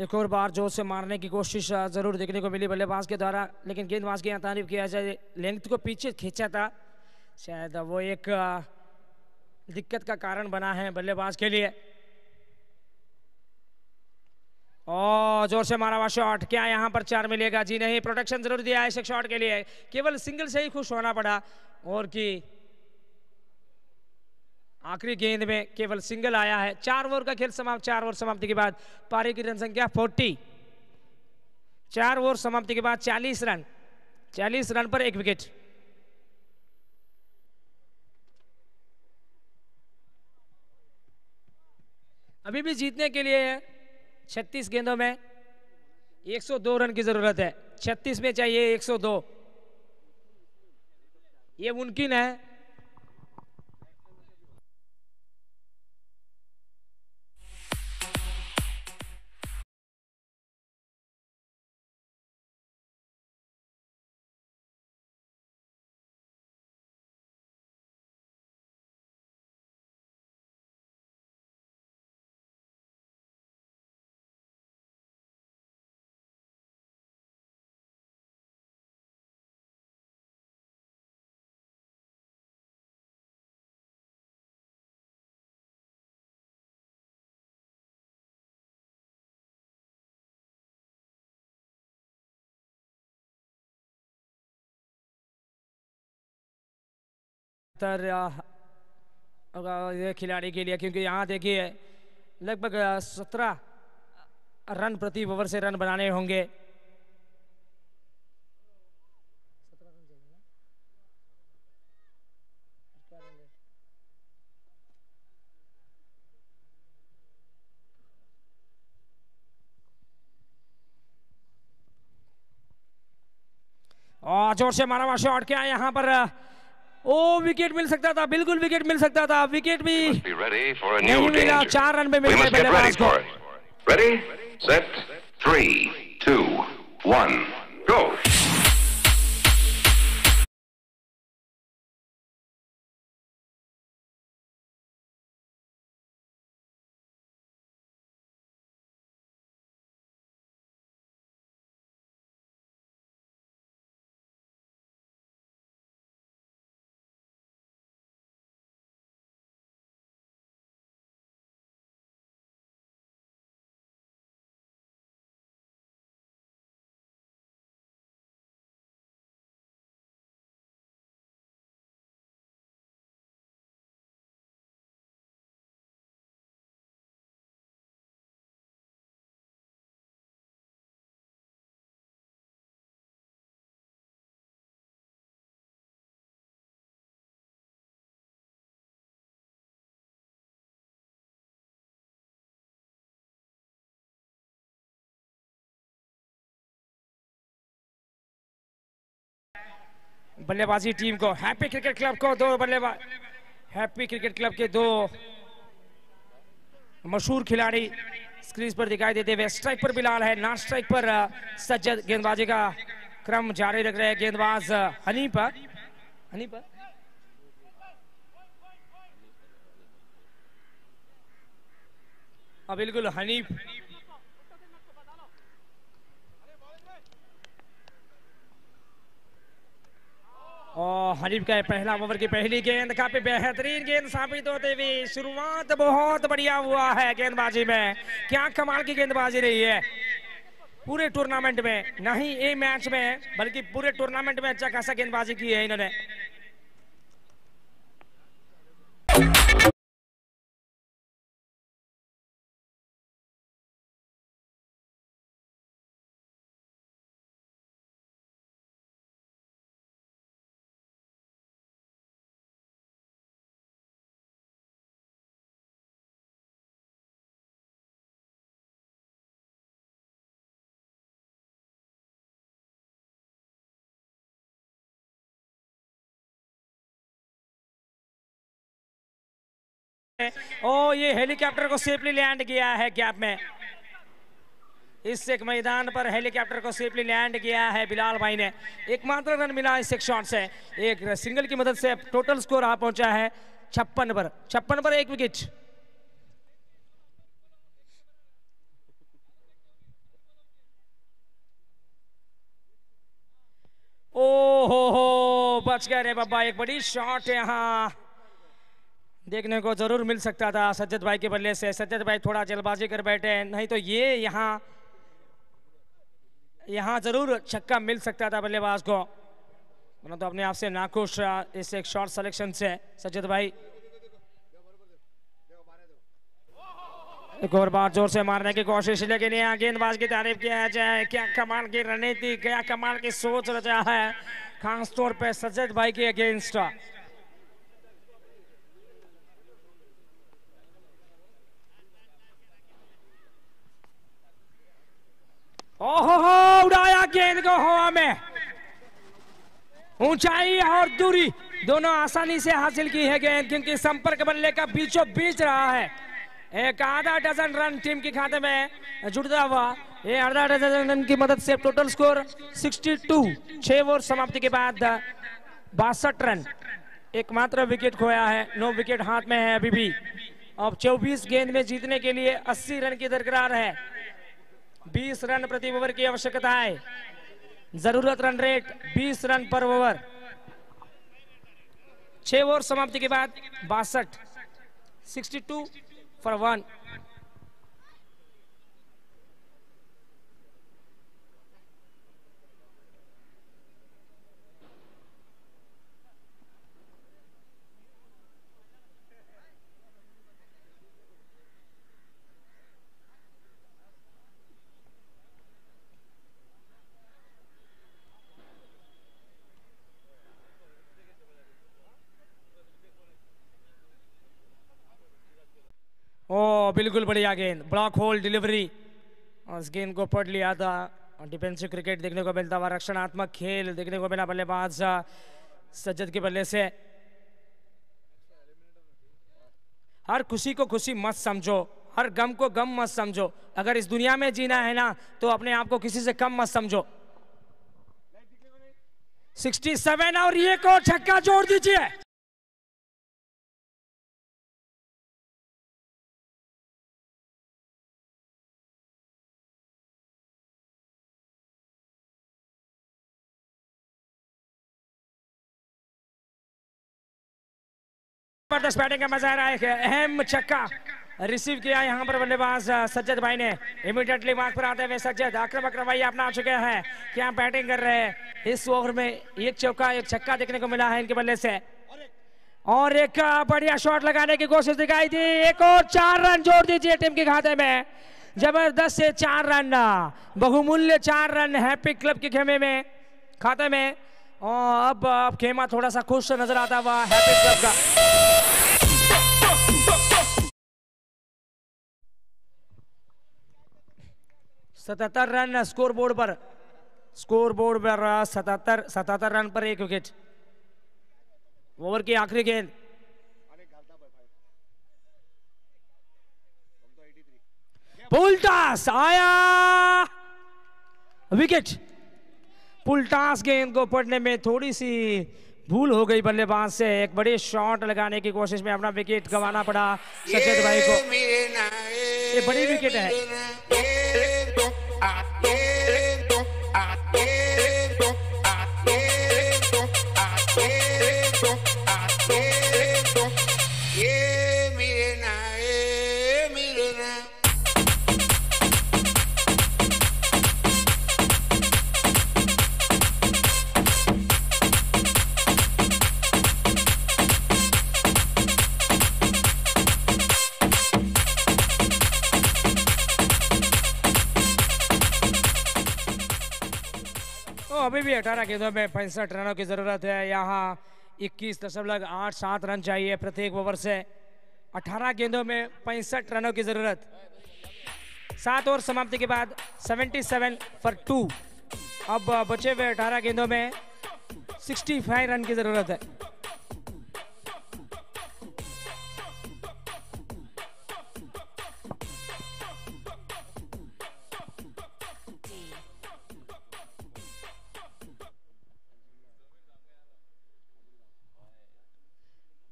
एक और बार जोर से मारने की कोशिश ज़रूर देखने को मिली बल्लेबाज के द्वारा लेकिन गेंदबाज के यहाँ तारीफ किया जाए लेंथ को पीछे खींचा था शायद वो एक दिक्कत का कारण बना है बल्लेबाज के लिए और जोर से मारा हुआ शॉट क्या यहाँ पर चार मिलेगा जी नहीं प्रोटेक्शन जरूर दिया है शॉट के लिए केवल सिंगल से ही खुश होना पड़ा और की आखिरी गेंद में केवल सिंगल आया है चार ओवर का खेल समाप्त चार ओवर समाप्ति के बाद पारी की रन संख्या फोर्टी चार ओवर समाप्ति के बाद चालीस रन चालीस रन पर एक विकेट अभी भी जीतने के लिए छत्तीस गेंदों में 102 रन की जरूरत है छत्तीस में चाहिए 102 ये मुमकिन है बेहतर खिलाड़ी के लिए क्योंकि यहाँ देखिए लगभग सत्रह रन प्रति ओवर से रन बनाने होंगे और जोर से मारा हुआ शॉट क्या यहाँ पर ओ विकेट मिल सकता था बिल्कुल विकेट मिल सकता था विकेट भी नहीं मिला चार रन पे मिले बल्लेबाज को ready set three two one go बल्लेबाजी टीम को हैप्पी क्रिकेट क्लब को दो बल्लेबाज हैप्पी क्रिकेट क्लब के दो मशहूर खिलाड़ी स्क्रीन पर दिखाई देते हुए स्ट्राइक पर बिलाल है नॉन स्ट्राइक पर सज्जद गेंदबाजी का क्रम जारी रख रहे हैं गेंदबाज हनी पर हाँ, बिल्कुल हनीफ और हनीफ का पहला ओवर की पहली गेंद काफी बेहतरीन गेंद साबित होते हुए शुरुआत बहुत बढ़िया हुआ है गेंदबाजी में क्या कमाल की गेंदबाजी रही है पूरे टूर्नामेंट में नहीं ही ये मैच में बल्कि पूरे टूर्नामेंट में अच्छा खासा गेंदबाजी की है इन्होंने ओ ये हेलीकॉप्टर को सेफली लैंड किया है गैप में इस एक मैदान पर हेलीकॉप्टर को सेफली लैंड किया है बिलाल भाई ने एकमात्र रन मिला इस एक शॉट से एक सिंगल की मदद से टोटल स्कोर आ पहुंचा है छप्पन पर छप्पन पर एक विकेट ओ हो हो बच गए रे बाबा एक बड़ी शॉट यहां देखने को ज़रूर मिल सकता था सज्जत भाई के बल्ले से सज्जत भाई थोड़ा जल्दबाजी कर बैठे नहीं तो ये यहाँ यहाँ ज़रूर छक्का मिल सकता था बल्लेबाज को वरना तो अपने आप से नाखुश इस एक शॉर्ट सिलेक्शन से सज्जत भाई एक और बार जोर से मारने की कोशिश लेकिन यहाँ गेंदबाज की तारीफ किया जाए क्या कमाल की रणनीति क्या कमाल की सोच रचा है खासतौर पर सज्जत भाई के अगेंस्ट ओहो हो उड़ाया गेंद को हवा में ऊंचाई और दूरी दोनों आसानी से हासिल की है गेंद क्योंकि संपर्क बल्ले का बीचों बीच रहा है एक आधा डजन रन टीम के खाते में जुड़ता हुआ ये आधा डजन रन की मदद से टोटल स्कोर 62 छह ओवर समाप्ति के बाद बासठ रन एकमात्र विकेट खोया है नौ विकेट हाथ में है अभी भी अब 24 गेंद में जीतने के लिए 80 रन की दरकरार है बीस रन प्रति ओवर की आवश्यकता है जरूरत रन रेट बीस रन पर ओवर छह ओवर समाप्ति के बाद बासठ सिक्सटी टू फॉर वन ओ बिल्कुल बढ़िया गेंद ब्लॉक होल डिलीवरी और इस गेंद को पढ़ लिया था डिफेंसिव क्रिकेट देखने को मिलता हुआ रक्षणात्मक खेल देखने को मिला बल्लेबाज सज्जद के बल्ले से हर खुशी को खुशी मत समझो हर गम को गम मत समझो अगर इस दुनिया में जीना है ना तो अपने आप को किसी से कम मत समझो 67 और ये को छक्का जोड़ दीजिए जबरदस्त बैटिंग का मजा आ रहा है अहम छक्का रिसीव किया यहाँ पर बल्लेबाज सज्जद भाई ने इमीडिएटली मार्क पर आते हुए सज्जद आक्रमक भाई अपना आ चुके हैं क्या बैटिंग कर रहे हैं इस ओवर में एक चौका एक छक्का देखने को मिला है इनके बल्ले से और एक बढ़िया शॉट लगाने की कोशिश दिखाई थी एक और चार रन जोड़ दीजिए टीम के खाते में जबरदस्त से चार रन बहुमूल्य चार रन हैप्पी क्लब के खेमे में खाते में और अब, अब खेमा थोड़ा सा खुश नजर आता हुआ हैप्पी क्लब का सतहत्तर रन स्कोर बोर्ड पर स्कोर बोर्ड पर सतहत्तर सतहत्तर रन पर एक विकेट ओवर की आखिरी गेंद पुलटास आया विकेट पुलटास गेंद को पढ़ने में थोड़ी सी भूल हो गई बल्लेबाज से एक बड़े शॉट लगाने की कोशिश में अपना विकेट गंवाना पड़ा सचेत भाई को ये बड़ी विकेट है अभी भी अठारह गेंदों में पैंसठ रनों की ज़रूरत है यहाँ इक्कीस दशमलव आठ सात रन चाहिए प्रत्येक ओवर से अठारह गेंदों में पैंसठ रनों की ज़रूरत सात ओवर समाप्ति के बाद 77 फॉर टू अब बचे हुए अठारह गेंदों में 65 रन की ज़रूरत है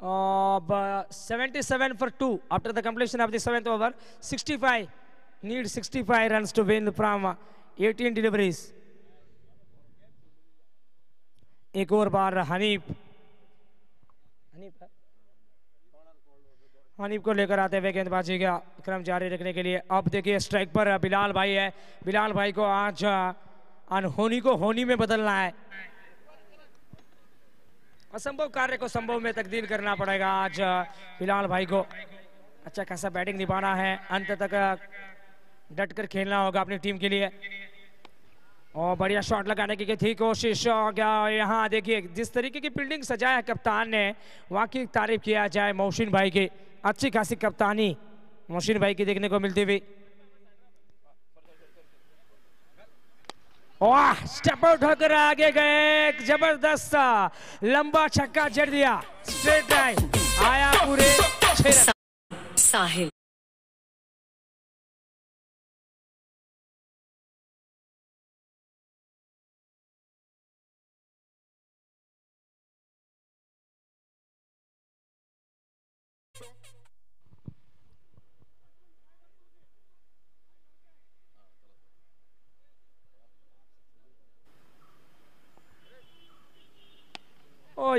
uh, 77 for 2 after the completion of the seventh over 65 need 65 runs to win from 18 deliveries एक और बार हनीफ हनीफ हनीफ को लेकर आते हुए गेंदबाजी का क्रम जारी रखने के लिए अब देखिए स्ट्राइक पर बिलाल भाई है बिलाल भाई को आज अनहोनी को होनी में बदलना है असंभव कार्य को संभव में तकदील करना पड़ेगा आज फिलहाल भाई को अच्छा खासा बैटिंग निभाना है अंत तक डट कर खेलना होगा अपनी टीम के लिए और बढ़िया शॉट लगाने की थी कोशिश क्या यहाँ देखिए जिस तरीके की फील्डिंग सजाया कप्तान ने वहाँ की तारीफ किया जाए मोहसिन भाई की अच्छी खासी कप्तानी मोहसिन भाई की देखने को मिलती हुई वाह स्टेप आउट होकर आगे गए जबरदस्त लंबा छक्का जड़ दिया स्ट्रेट लाइन आया पूरे साहिल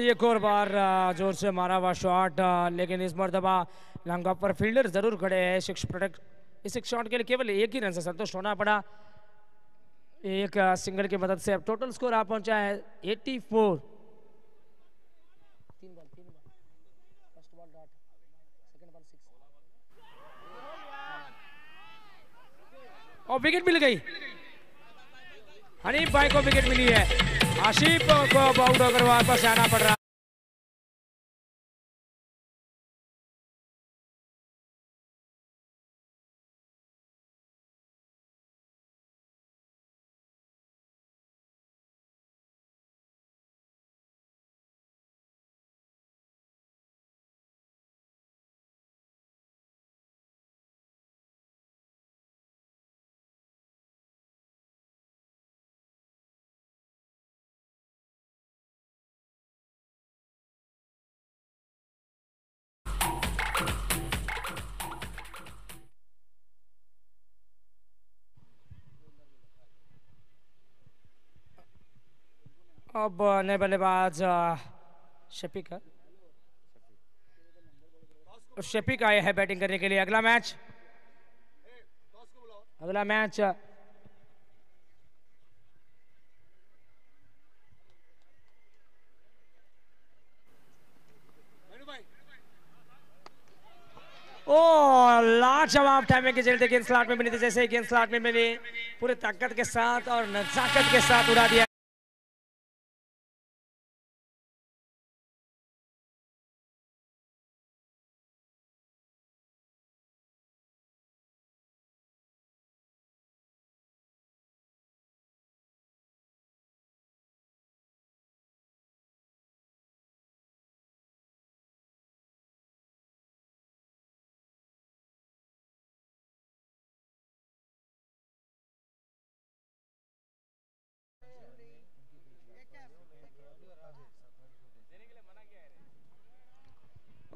एक और बार जोर से मारा हुआ शॉट लेकिन इस मरतबा लंगा पर फील्डर ज़रूर खड़े हैं सिक्स प्रोडक्ट इस शॉट के लिए केवल एक ही रन से संतुष्ट होना पड़ा एक सिंगल की मदद से अब टोटल स्कोर आ पहुंचा है 84 फोर और विकेट मिल गई हनी भाई को विकेट मिली है आशीष बाउंड अग्रवाल वापस आना पड़ रहा अब नए बल्लेबाज शफीक का आए हैं बैटिंग करने के लिए अगला मैच अगला मैच ओ लाजवाब टाइमिंग के चलते गेंद स्लॉट में मिली थी जैसे गेंद स्लॉट में मिली पूरे ताकत के साथ और नजाकत के साथ उड़ा दिया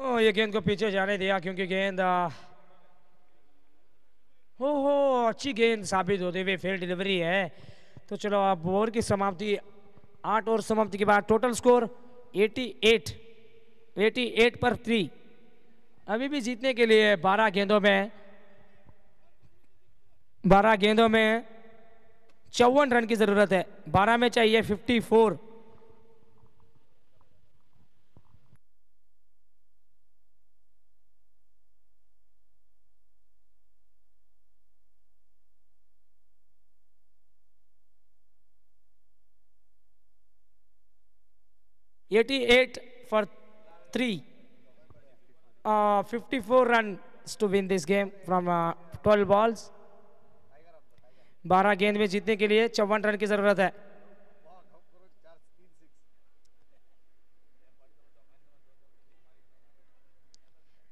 ओ oh, ये गेंद को पीछे जाने दिया क्योंकि गेंद हो हो अच्छी गेंद साबित होती हुई फेल डिलीवरी है तो चलो अब ओवर की समाप्ति आठ ओवर समाप्ति के बाद टोटल स्कोर 88 88 पर थ्री अभी भी जीतने के लिए 12 गेंदों में 12 गेंदों में चौवन रन की ज़रूरत है 12 में चाहिए 54 88 for 3. Uh, 54 runs to win this game from uh, 12 balls. 12 गेंद में जीतने के लिए चौवन रन की जरूरत है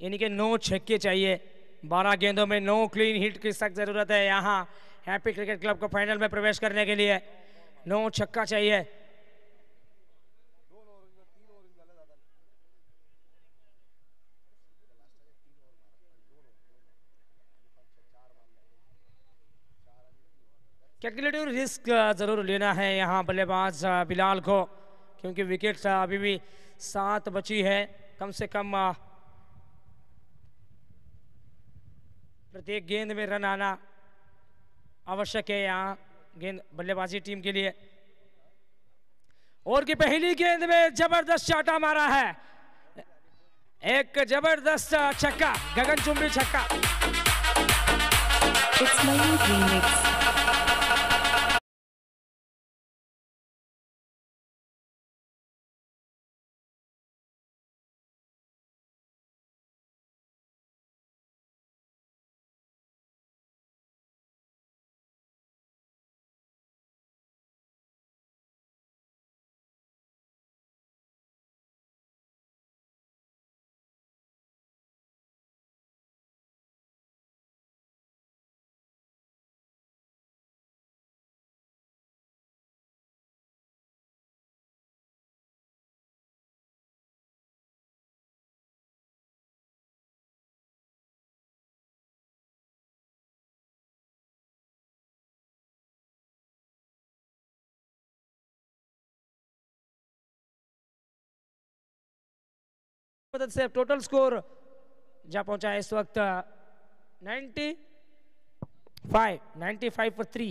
यानी कि नौ छक्के चाहिए 12 गेंदों में नौ क्लीन हिट की सख्त जरूरत है यहाँ हैप्पी क्रिकेट क्लब को फाइनल में प्रवेश करने के लिए नौ छक्का चाहिए कैलकुलेटिव रिस्क ज़रूर लेना है यहाँ बल्लेबाज uh, बिलाल को क्योंकि विकेट uh, अभी भी सात बची है कम से कम uh, प्रत्येक गेंद में रन आना आवश्यक है यहाँ गेंद बल्लेबाजी टीम के लिए और की पहली गेंद में जबरदस्त चाटा मारा है एक जबरदस्त छक्का गगन चुंबी छक्का मदद से टोटल स्कोर जा पहुंचा है इस वक्त 95 95 फॉर थ्री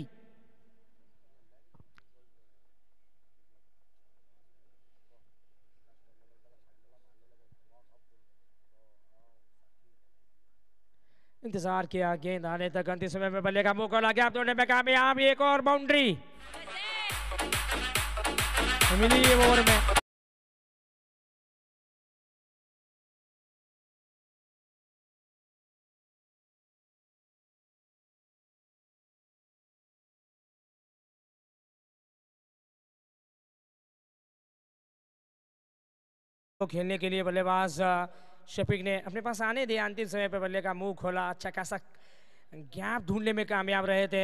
इंतजार किया गेंद आने तक अंतिम समय में बल्ले का मौका लगा आप दोनों में कामयाब एक और बाउंड्री मिली ओवर में को खेलने के लिए बल्लेबाज शफीक ने अपने पास आने दिया अंतिम समय पर बल्ले का मुंह खोला अच्छा खासा गैप ढूंढने में कामयाब रहे थे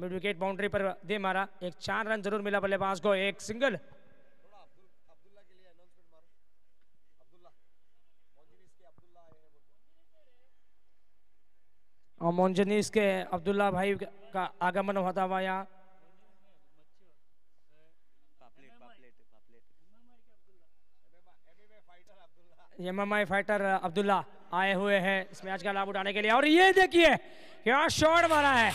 मिड विकेट बाउंड्री पर दे मारा एक चार रन जरूर मिला बल्लेबाज को एक सिंगल और मोन्जनीस के अब्दुल्ला भाई का आगमन होता हुआ यहाँ एमएमआई फाइटर अब्दुल्ला आए हुए हैं इस मैच का लाभ उठाने के लिए और ये देखिए क्या शॉट मारा है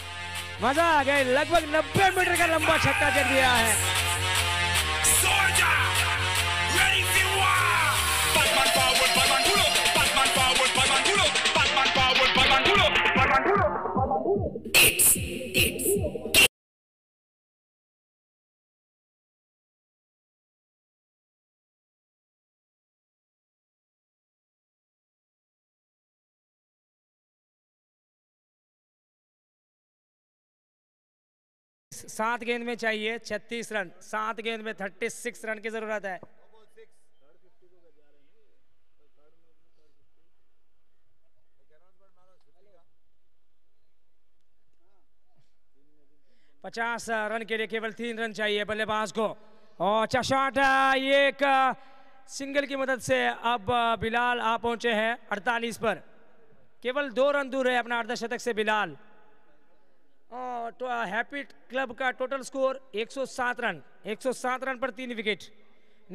मजा आ गया लगभग 90 मीटर का लंबा छक्का चल दिया है 36 सात गेंद में चाहिए 36 रन सात गेंद में 36 रन की जरूरत है पचास रन के लिए केवल तीन रन चाहिए बल्लेबाज को और चशाट अच्छा एक सिंगल की मदद से अब बिलाल आ पहुंचे हैं 48 पर केवल दो रन दूर है अपना अर्धशतक से बिलाल तो हैप्पी क्लब का टोटल स्कोर 107 रन 107 रन पर तीन विकेट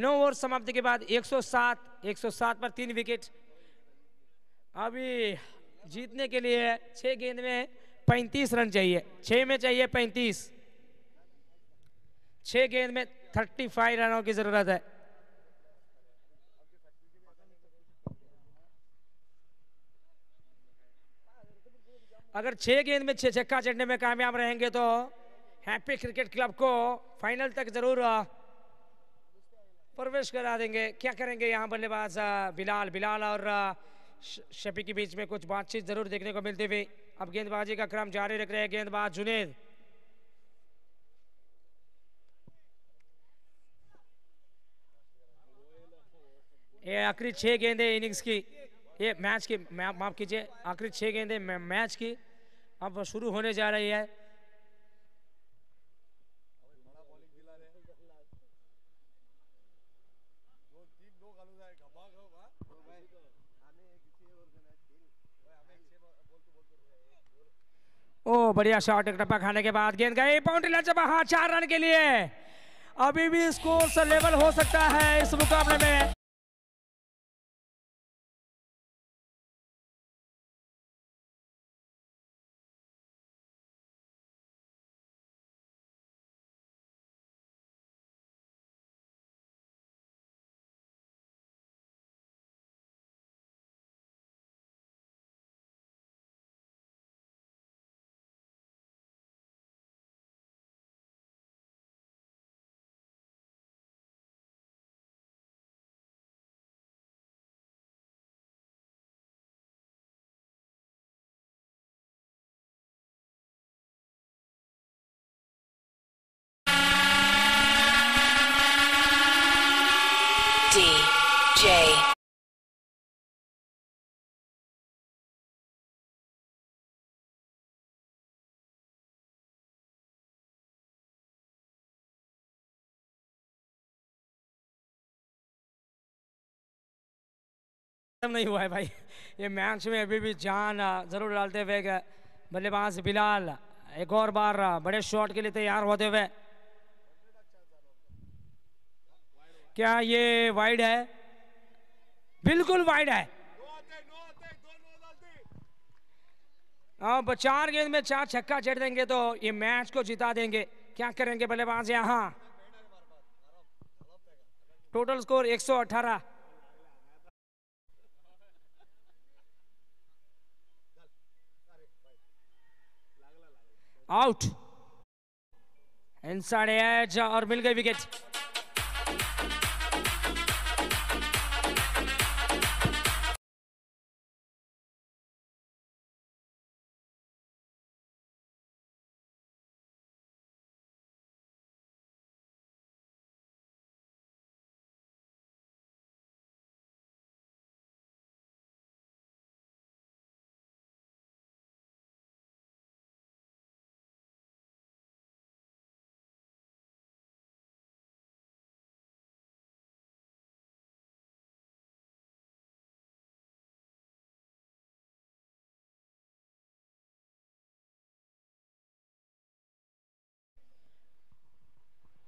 नौ ओवर समाप्ति के बाद 107 107 पर तीन विकेट अभी जीतने के लिए छः गेंद में 35 रन चाहिए छः में चाहिए 35 छः गेंद में 35 रनों की ज़रूरत है अगर छह गेंद में छह छक्का चढ़ने में कामयाब रहेंगे तो हैप्पी क्रिकेट क्लब को फाइनल तक जरूर प्रवेश करा देंगे क्या करेंगे यहाँ बल्लेबाज बिलाल बिलाल और शफी के बीच में कुछ बातचीत जरूर देखने को मिलती हुई अब गेंदबाजी का क्रम जारी रख रहे हैं गेंदबाज जुनेद ये आखिरी छह गेंदे इनिंग्स की ये मैच की माफ़ कीजिए आखिरी छः गेंदे मैच की अब शुरू होने जा रही है ओ बढ़िया शॉट एक टप्पा खाने के बाद गेंद गई बाउंड्री लाइन जब हाँ चार रन के लिए अभी भी स्कोर से लेवल हो सकता है इस मुकाबले में खत्म नहीं हुआ है भाई ये मैच में अभी भी जान ज़रूर डालते हुए बल्लेबाज बिलाल एक और बार बड़े शॉट के लिए तैयार होते हुए क्या ये वाइड है बिल्कुल वाइड है अब चार गेंद में चार छक्का चढ़ देंगे तो ये मैच को जिता देंगे क्या करेंगे बल्लेबाज यहाँ total score 118 out inside edge और मिल गई विकेट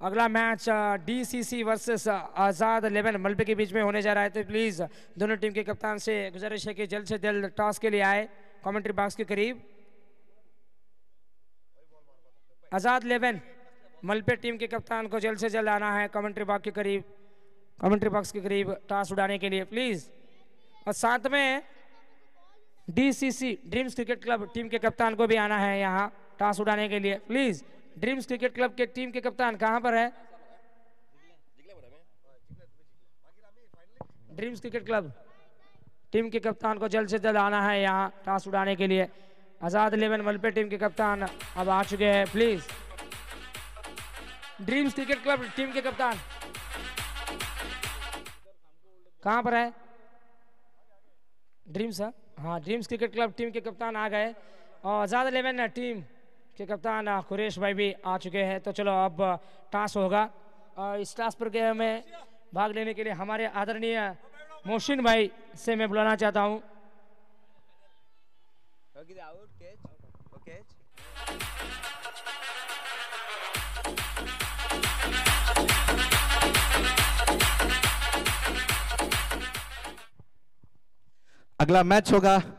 अगला match DCC versus Azad eleven मलबे के बीच में होने जा रहा है तो प्लीज़ दोनों टीम के कप्तान से गुजारिश है कि जल्द से जल्द टॉस के लिए आए कमेंट्री बॉक्स के करीब आज़ाद लेवन मलबे टीम के कप्तान को जल्द से जल्द आना है कमेंट्री बॉक्स के करीब कमेंट्री बॉक्स के करीब टॉस उड़ाने के लिए प्लीज़ और साथ में DCC dreams cricket club team के कप्तान को भी आना है यहाँ टॉस उड़ाने के लिए प्लीज़ ड्रीम्स क्रिकेट क्लब के टीम के कप्तान कहां पर है ड्रीम्स क्रिकेट क्लब टीम के कप्तान को जल्द से जल्द आना है यहाँ टॉस उड़ाने के लिए आजाद इलेवन मलपे टीम के कप्तान अब आ चुके हैं please dreams cricket club team के कप्तान कहां पर है ड्रीम्स हाँ ड्रीम्स क्रिकेट क्लब टीम के कप्तान आ गए और आजाद इलेवन टीम के कप्तान कुरेश भाई भी आ चुके हैं तो चलो अब टास होगा इस टास पर के में भाग लेने के लिए हमारे आदरणीय मोशिन भाई से मैं बुलाना चाहता हूँ अगला मैच होगा